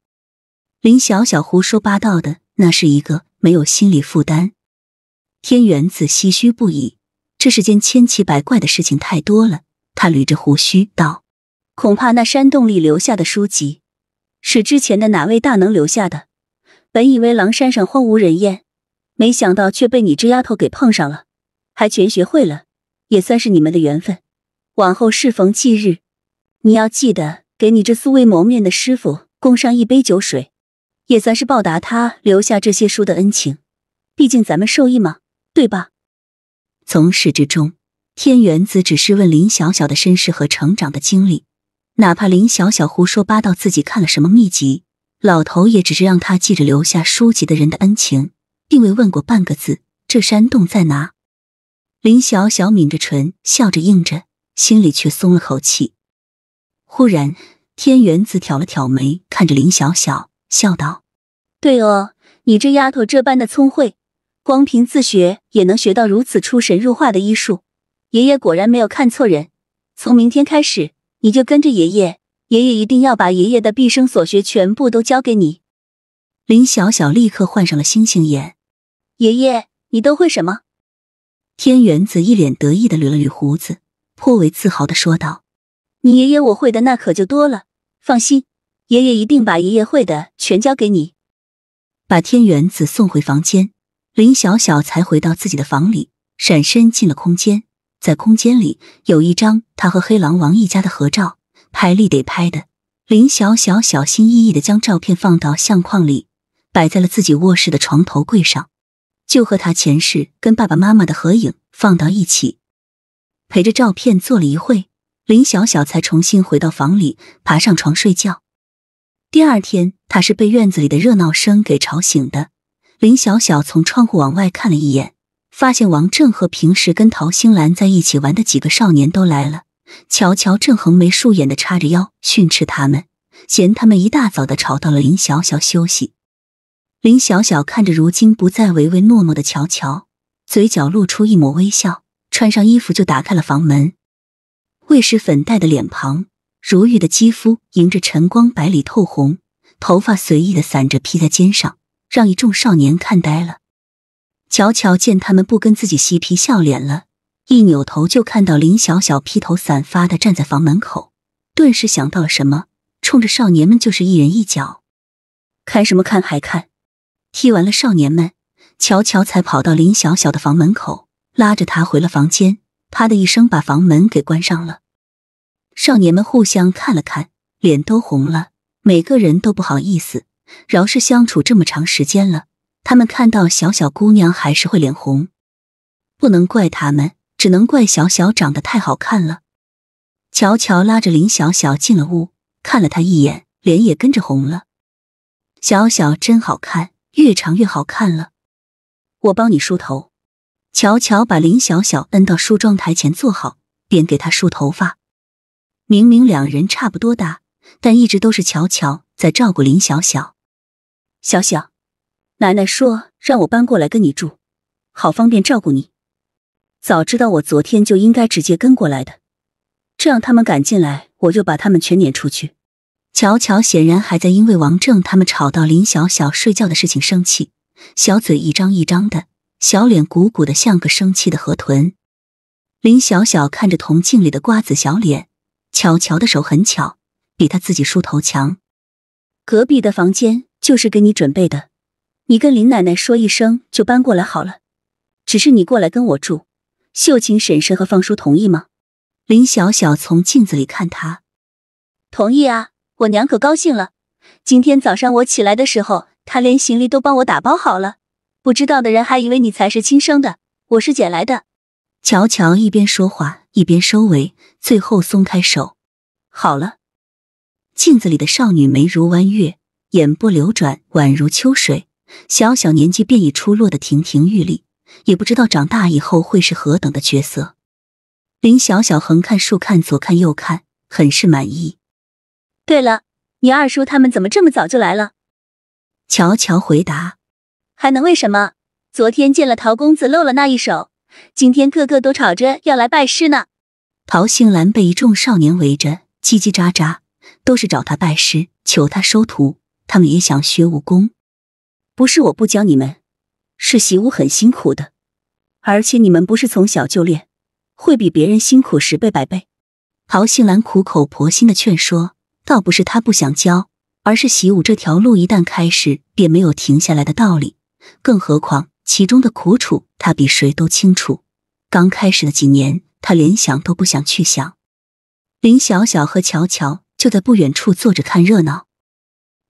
林小小胡说八道的，那是一个没有心理负担。天元子唏嘘不已，这世间千奇百怪的事情太多了。他捋着胡须道：“恐怕那山洞里留下的书籍，是之前的哪位大能留下的？本以为狼山上荒无人烟，没想到却被你这丫头给碰上了，还全学会了，也算是你们的缘分。往后适逢忌日。”你要记得给你这素未谋面的师傅供上一杯酒水，也算是报答他留下这些书的恩情。毕竟咱们受益嘛，对吧？从始至终，天元子只是问林小小的身世和成长的经历，哪怕林小小胡说八道自己看了什么秘籍，老头也只是让他记着留下书籍的人的恩情，并未问过半个字。这山洞在哪？林小小抿着唇笑着应着，心里却松了口气。忽然，天元子挑了挑眉，看着林小小，笑道：“对哦，你这丫头这般的聪慧，光凭自学也能学到如此出神入化的医术，爷爷果然没有看错人。从明天开始，你就跟着爷爷，爷爷一定要把爷爷的毕生所学全部都教给你。”林小小立刻换上了星星眼：“爷爷，你都会什么？”天元子一脸得意的捋了捋胡子，颇为自豪的说道。你爷爷我会的那可就多了，放心，爷爷一定把爷爷会的全教给你。把天元子送回房间，林小小才回到自己的房里，闪身进了空间。在空间里有一张他和黑狼王一家的合照，拍立得拍的。林小小小心翼翼的将照片放到相框里，摆在了自己卧室的床头柜上，就和他前世跟爸爸妈妈的合影放到一起，陪着照片坐了一会。林小小才重新回到房里，爬上床睡觉。第二天，她是被院子里的热闹声给吵醒的。林小小从窗户往外看了一眼，发现王正和平时跟陶星兰在一起玩的几个少年都来了。乔乔正横眉竖眼的叉着腰训斥他们，嫌他们一大早的吵到了林小小休息。林小小看着如今不再唯唯诺诺的乔乔，嘴角露出一抹微笑，穿上衣服就打开了房门。卫士粉黛的脸庞，如玉的肌肤迎着晨光白里透红，头发随意的散着披在肩上，让一众少年看呆了。乔乔见他们不跟自己嬉皮笑脸了，一扭头就看到林小小披头散发的站在房门口，顿时想到了什么，冲着少年们就是一人一脚。看什么看还看？踢完了少年们，乔乔才跑到林小小的房门口，拉着他回了房间。啪的一声，把房门给关上了。少年们互相看了看，脸都红了。每个人都不好意思。饶是相处这么长时间了，他们看到小小姑娘还是会脸红。不能怪他们，只能怪小小长得太好看了。乔乔拉着林小小进了屋，看了她一眼，脸也跟着红了。小小真好看，越长越好看了。我帮你梳头。乔乔把林小小摁到梳妆台前坐好，便给她梳头发。明明两人差不多大，但一直都是乔乔在照顾林小小。小小，奶奶说让我搬过来跟你住，好方便照顾你。早知道我昨天就应该直接跟过来的，这样他们敢进来，我就把他们全撵出去。乔乔显然还在因为王正他们吵到林小小睡觉的事情生气，小嘴一张一张的。小脸鼓鼓的，像个生气的河豚。林小小看着铜镜里的瓜子小脸，巧巧的手很巧，比她自己梳头强。隔壁的房间就是给你准备的，你跟林奶奶说一声就搬过来好了。只是你过来跟我住，秀琴婶婶和方叔同意吗？林小小从镜子里看他，同意啊，我娘可高兴了。今天早上我起来的时候，她连行李都帮我打包好了。不知道的人还以为你才是亲生的，我是捡来的。乔乔一边说话一边收尾，最后松开手。好了，镜子里的少女眉如弯月，眼波流转，宛如秋水。小小年纪便已出落的亭亭玉立，也不知道长大以后会是何等的角色。林小小横看竖看左看右看，很是满意。对了，你二叔他们怎么这么早就来了？乔乔回答。还能为什么？昨天见了陶公子露了那一手，今天个个都吵着要来拜师呢。陶杏兰被一众少年围着，叽叽喳喳，都是找他拜师，求他收徒。他们也想学武功，不是我不教你们，是习武很辛苦的，而且你们不是从小就练，会比别人辛苦十倍百倍。陶杏兰苦口婆心的劝说，倒不是他不想教，而是习武这条路一旦开始，便没有停下来的道理。更何况，其中的苦楚，他比谁都清楚。刚开始的几年，他连想都不想去想。林小小和乔乔就在不远处坐着看热闹。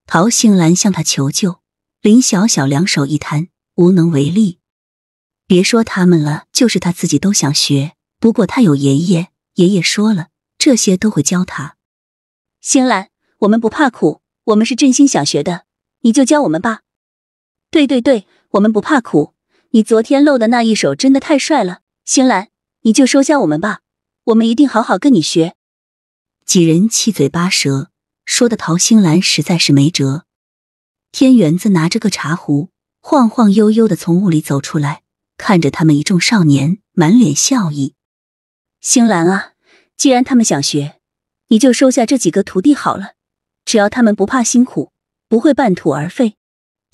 陶杏兰向他求救，林小小两手一摊，无能为力。别说他们了，就是他自己都想学。不过他有爷爷，爷爷说了，这些都会教他。杏兰，我们不怕苦，我们是真心想学的，你就教我们吧。对对对，我们不怕苦。你昨天露的那一手真的太帅了，星兰，你就收下我们吧，我们一定好好跟你学。几人七嘴八舌，说的陶星兰实在是没辙。天元子拿着个茶壶，晃晃悠悠的从屋里走出来，看着他们一众少年，满脸笑意。星兰啊，既然他们想学，你就收下这几个徒弟好了，只要他们不怕辛苦，不会半途而废。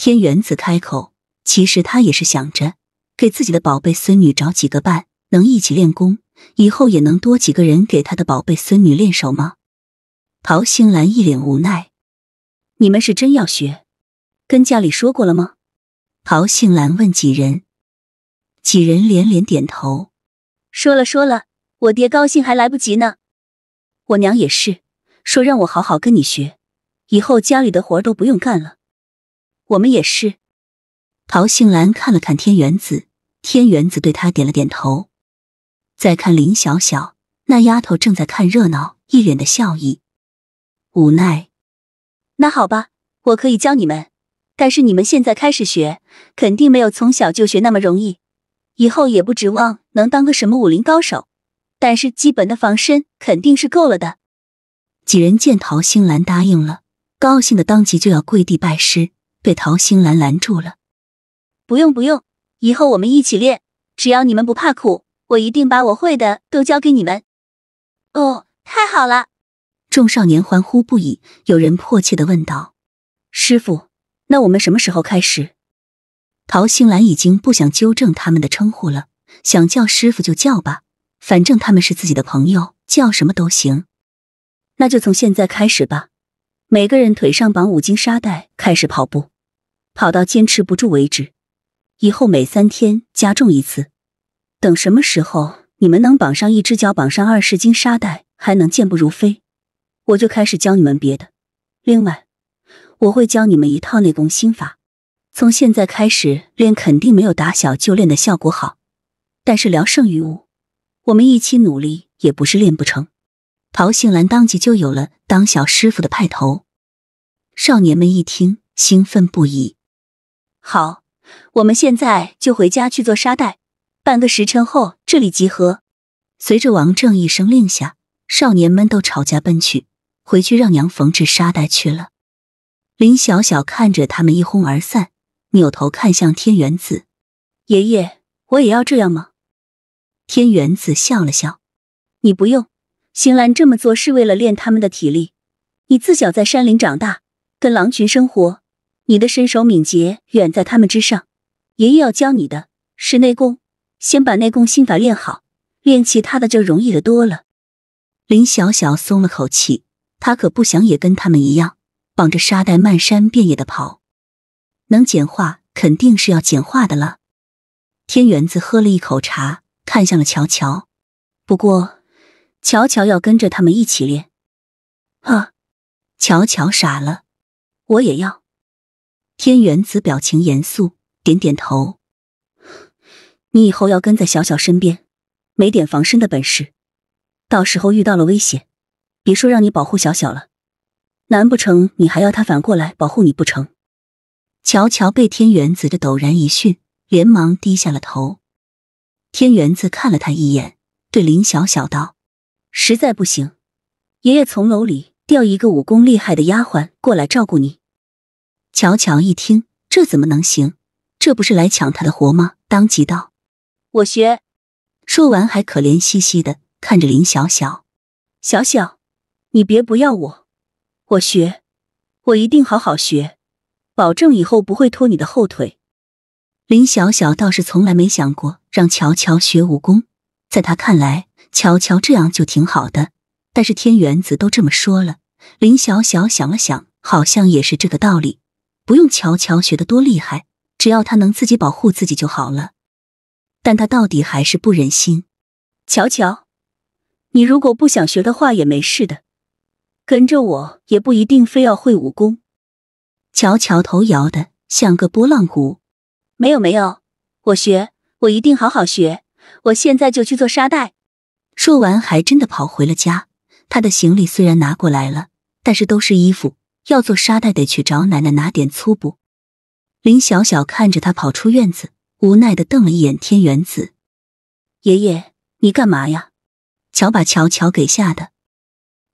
天元子开口，其实他也是想着给自己的宝贝孙女找几个伴，能一起练功，以后也能多几个人给他的宝贝孙女练手吗？陶杏兰一脸无奈：“你们是真要学？跟家里说过了吗？”陶杏兰问几人，几人连连点头：“说了说了，我爹高兴还来不及呢。我娘也是，说让我好好跟你学，以后家里的活都不用干了。”我们也是。陶杏兰看了看天元子，天元子对他点了点头。再看林小小，那丫头正在看热闹，一脸的笑意。无奈，那好吧，我可以教你们，但是你们现在开始学，肯定没有从小就学那么容易。以后也不指望能当个什么武林高手，但是基本的防身肯定是够了的。几人见陶心兰答应了，高兴的当即就要跪地拜师。被陶星兰拦住了。不用不用，以后我们一起练。只要你们不怕苦，我一定把我会的都教给你们。哦，太好了！众少年欢呼不已。有人迫切的问道：“师傅，那我们什么时候开始？”陶星兰已经不想纠正他们的称呼了，想叫师傅就叫吧，反正他们是自己的朋友，叫什么都行。那就从现在开始吧。每个人腿上绑五斤沙袋，开始跑步。跑到坚持不住为止，以后每三天加重一次。等什么时候你们能绑上一只脚，绑上二十斤沙袋还能健步如飞，我就开始教你们别的。另外，我会教你们一套内功心法。从现在开始练，肯定没有打小就练的效果好，但是聊胜于无。我们一起努力，也不是练不成。陶杏兰当即就有了当小师傅的派头。少年们一听，兴奋不已。好，我们现在就回家去做沙袋。半个时辰后，这里集合。随着王正一声令下，少年们都朝家奔去，回去让娘缝制沙袋去了。林小小看着他们一哄而散，扭头看向天元子爷爷：“我也要这样吗？”天元子笑了笑：“你不用。星兰这么做是为了练他们的体力。你自小在山林长大，跟狼群生活。”你的身手敏捷远在他们之上，爷爷要教你的，是内功。先把内功心法练好，练其他的就容易的多了。林小小松了口气，她可不想也跟他们一样，绑着沙袋漫山遍野的跑。能简化，肯定是要简化的了。天元子喝了一口茶，看向了乔乔。不过，乔乔要跟着他们一起练啊！乔乔傻了，我也要。天元子表情严肃，点点头：“你以后要跟在小小身边，没点防身的本事，到时候遇到了危险，别说让你保护小小了，难不成你还要他反过来保护你不成？”乔乔被天元子的陡然一训，连忙低下了头。天元子看了他一眼，对林小小道：“实在不行，爷爷从楼里调一个武功厉害的丫鬟过来照顾你。”乔乔一听，这怎么能行？这不是来抢他的活吗？当即道：“我学。”说完，还可怜兮兮的看着林小小：“小小，你别不要我，我学，我一定好好学，保证以后不会拖你的后腿。”林小小倒是从来没想过让乔乔学武功，在他看来，乔乔这样就挺好的。但是天元子都这么说了，林小小想了想，好像也是这个道理。不用乔乔学的多厉害，只要他能自己保护自己就好了。但他到底还是不忍心。乔乔，你如果不想学的话也没事的，跟着我也不一定非要会武功。乔乔头摇的像个拨浪鼓，没有没有，我学，我一定好好学，我现在就去做沙袋。说完，还真的跑回了家。他的行李虽然拿过来了，但是都是衣服。要做沙袋，得去找奶奶拿点粗布。林小小看着他跑出院子，无奈的瞪了一眼天元子：“爷爷，你干嘛呀？”瞧，把乔乔给吓的。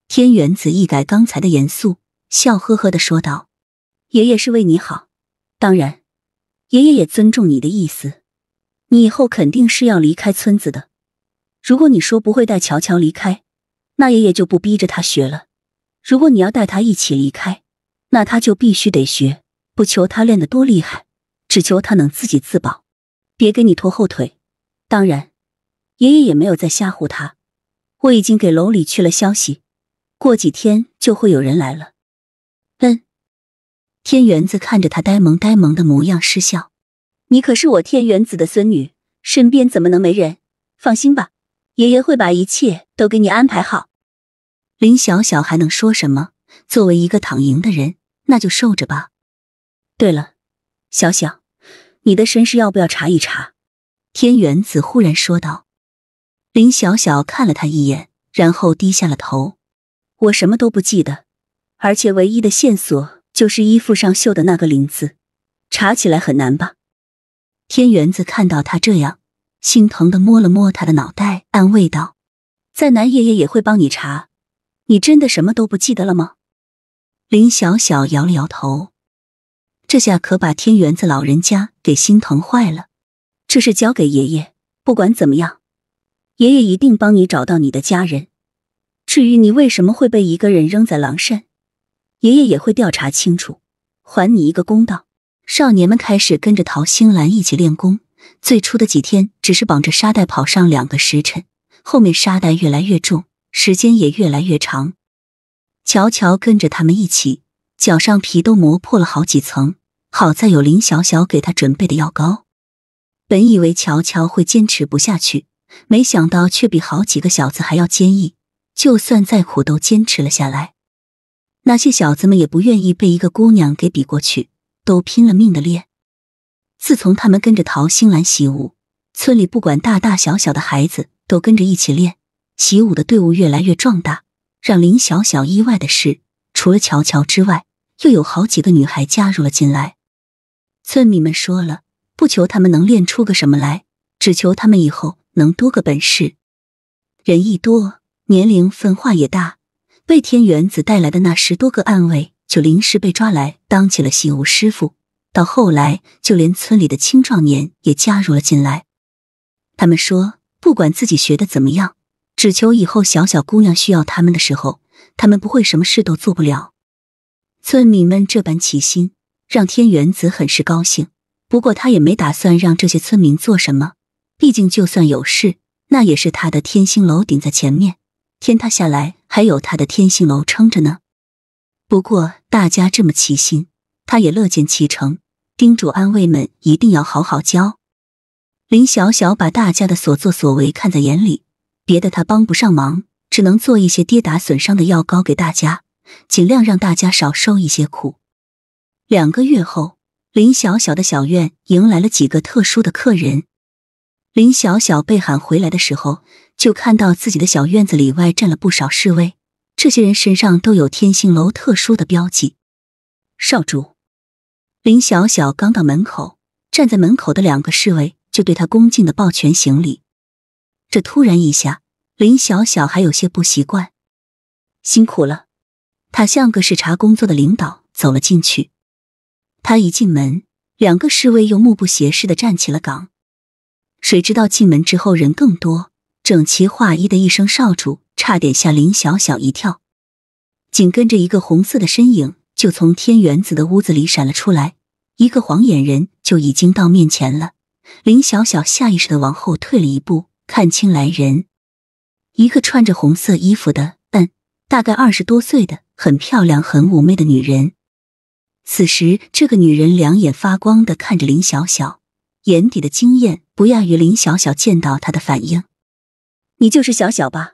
天元子一改刚才的严肃，笑呵呵的说道：“爷爷是为你好，当然，爷爷也尊重你的意思。你以后肯定是要离开村子的。如果你说不会带乔乔离开，那爷爷就不逼着他学了。”如果你要带他一起离开，那他就必须得学。不求他练得多厉害，只求他能自己自保，别给你拖后腿。当然，爷爷也没有在吓唬他。我已经给楼里去了消息，过几天就会有人来了。嗯，天元子看着他呆萌呆萌的模样失笑。你可是我天元子的孙女，身边怎么能没人？放心吧，爷爷会把一切都给你安排好。林小小还能说什么？作为一个躺赢的人，那就受着吧。对了，小小，你的身世要不要查一查？天元子忽然说道。林小小看了他一眼，然后低下了头。我什么都不记得，而且唯一的线索就是衣服上绣的那个林字，查起来很难吧？天元子看到他这样，心疼的摸了摸他的脑袋，安慰道：“再难，爷爷也会帮你查。”你真的什么都不记得了吗？林小小摇了摇头，这下可把天元子老人家给心疼坏了。这事交给爷爷，不管怎么样，爷爷一定帮你找到你的家人。至于你为什么会被一个人扔在狼山，爷爷也会调查清楚，还你一个公道。少年们开始跟着陶星兰一起练功，最初的几天只是绑着沙袋跑上两个时辰，后面沙袋越来越重。时间也越来越长，乔乔跟着他们一起，脚上皮都磨破了好几层，好在有林小小给他准备的药膏。本以为乔乔会坚持不下去，没想到却比好几个小子还要坚毅，就算再苦都坚持了下来。那些小子们也不愿意被一个姑娘给比过去，都拼了命的练。自从他们跟着陶星兰习武，村里不管大大小小的孩子都跟着一起练。习武的队伍越来越壮大，让林小小意外的是，除了乔乔之外，又有好几个女孩加入了进来。村民们说了，不求他们能练出个什么来，只求他们以后能多个本事。人一多，年龄分化也大。被天元子带来的那十多个暗卫就临时被抓来当起了习武师傅。到后来，就连村里的青壮年也加入了进来。他们说，不管自己学的怎么样。只求以后小小姑娘需要他们的时候，他们不会什么事都做不了。村民们这般齐心，让天元子很是高兴。不过他也没打算让这些村民做什么，毕竟就算有事，那也是他的天星楼顶在前面，天塌下来还有他的天星楼撑着呢。不过大家这么齐心，他也乐见其成，叮嘱安慰们一定要好好教林小小，把大家的所作所为看在眼里。别的他帮不上忙，只能做一些跌打损伤的药膏给大家，尽量让大家少受一些苦。两个月后，林小小的小院迎来了几个特殊的客人。林小小被喊回来的时候，就看到自己的小院子里外站了不少侍卫，这些人身上都有天星楼特殊的标记。少主，林小小刚到门口，站在门口的两个侍卫就对他恭敬的抱拳行礼。这突然一下，林小小还有些不习惯。辛苦了，他像个视察工作的领导走了进去。他一进门，两个侍卫又目不斜视的站起了岗。谁知道进门之后人更多，整齐划一的一声“少主”，差点吓林小小一跳。紧跟着一个红色的身影就从天元子的屋子里闪了出来，一个晃眼，人就已经到面前了。林小小下意识的往后退了一步。看清来人，一个穿着红色衣服的，嗯，大概二十多岁的，很漂亮，很妩媚的女人。此时，这个女人两眼发光的看着林小小，眼底的惊艳不亚于林小小见到她的反应。你就是小小吧？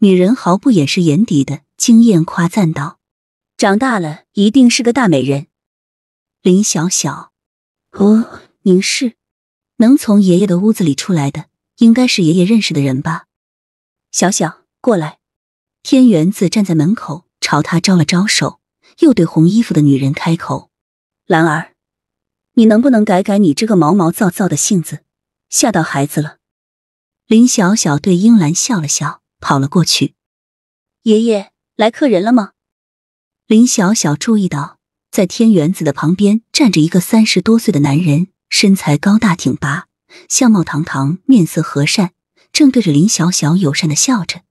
女人毫不掩饰眼底的惊艳，夸赞道：“长大了一定是个大美人。”林小小，哦，您是能从爷爷的屋子里出来的。应该是爷爷认识的人吧，小小过来。天元子站在门口朝他招了招手，又对红衣服的女人开口：“兰儿，你能不能改改你这个毛毛躁躁的性子，吓到孩子了？”林小小对英兰笑了笑，跑了过去。爷爷来客人了吗？林小小注意到，在天元子的旁边站着一个三十多岁的男人，身材高大挺拔。相貌堂堂，面色和善，正对着林小小友善的笑着。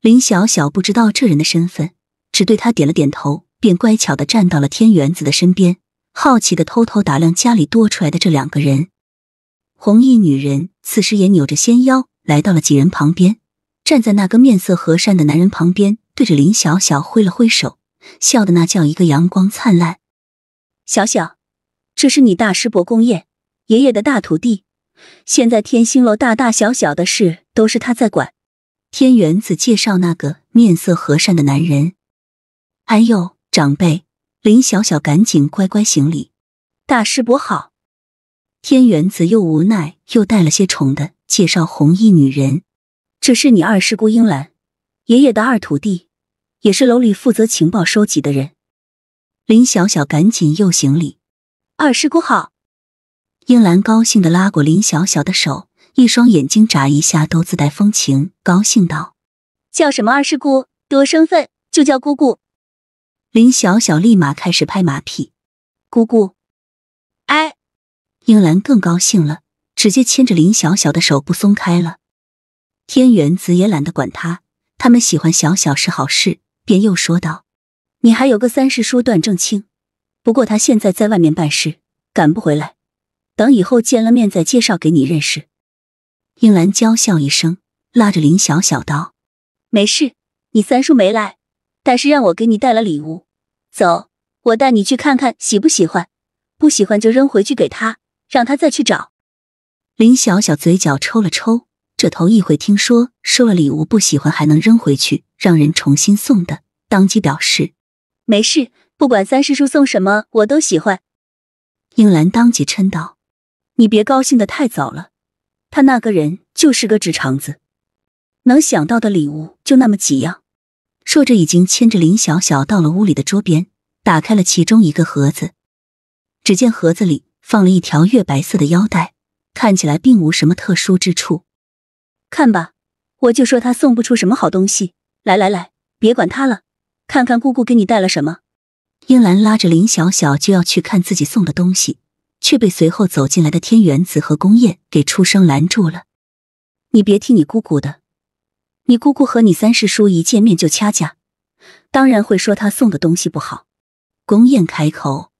林小小不知道这人的身份，只对他点了点头，便乖巧的站到了天元子的身边，好奇的偷偷打量家里多出来的这两个人。红衣女人此时也扭着纤腰来到了几人旁边，站在那个面色和善的男人旁边，对着林小小挥了挥手，笑的那叫一个阳光灿烂。小小，这是你大师伯公宴爷爷的大徒弟。现在天星楼大大小小的事都是他在管。天元子介绍那个面色和善的男人：“哎呦，长辈！”林小小赶紧乖乖行礼：“大师伯好。”天元子又无奈又带了些宠的介绍红衣女人：“这是你二师姑英兰，爷爷的二徒弟，也是楼里负责情报收集的人。”林小小赶紧又行礼：“二师姑好。”英兰高兴的拉过林小小的手，一双眼睛眨一下都自带风情，高兴道：“叫什么二世姑？多生分，就叫姑姑。”林小小立马开始拍马屁：“姑姑！”哎，英兰更高兴了，直接牵着林小小的手不松开了。天元子也懒得管他，他们喜欢小小是好事，便又说道：“你还有个三世叔段正清，不过他现在在外面办事，赶不回来。”等以后见了面再介绍给你认识，英兰娇笑一声，拉着林小小道：“没事，你三叔没来，但是让我给你带了礼物。走，我带你去看看喜不喜欢，不喜欢就扔回去给他，让他再去找。”林小小嘴角抽了抽，这头一回听说收了礼物不喜欢还能扔回去让人重新送的，当即表示：“没事，不管三师叔送什么我都喜欢。”英兰当即嗔道。你别高兴的太早了，他那个人就是个直肠子，能想到的礼物就那么几样。说着，已经牵着林小小到了屋里的桌边，打开了其中一个盒子，只见盒子里放了一条月白色的腰带，看起来并无什么特殊之处。看吧，我就说他送不出什么好东西。来来来，别管他了，看看姑姑给你带了什么。英兰拉着林小小就要去看自己送的东西。却被随后走进来的天元子和宫宴给出声拦住了。你别听你姑姑的，你姑姑和你三世叔一见面就掐架，当然会说他送的东西不好。宫宴开口，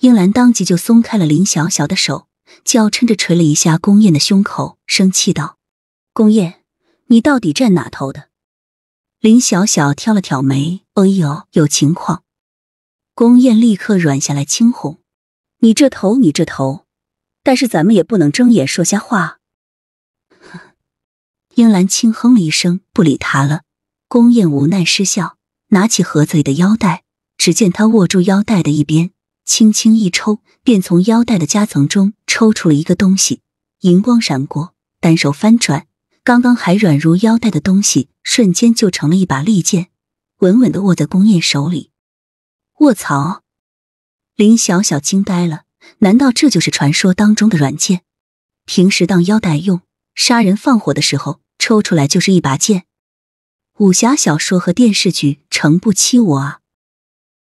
英兰当即就松开了林小小的手，娇嗔着捶了一下宫宴的胸口，生气道：“宫宴，你到底站哪头的？”林小小挑了挑眉，哎呦，有情况！宫宴立刻软下来，轻哄。你这头，你这头，但是咱们也不能睁眼说瞎话。英兰轻哼了一声，不理他了。宫宴无奈失笑，拿起盒子里的腰带，只见他握住腰带的一边，轻轻一抽，便从腰带的夹层中抽出了一个东西，银光闪过，单手翻转，刚刚还软如腰带的东西，瞬间就成了一把利剑，稳稳的握在宫宴手里。卧槽！林小小惊呆了，难道这就是传说当中的软剑？平时当腰带用，杀人放火的时候抽出来就是一把剑？武侠小说和电视剧诚不欺我啊！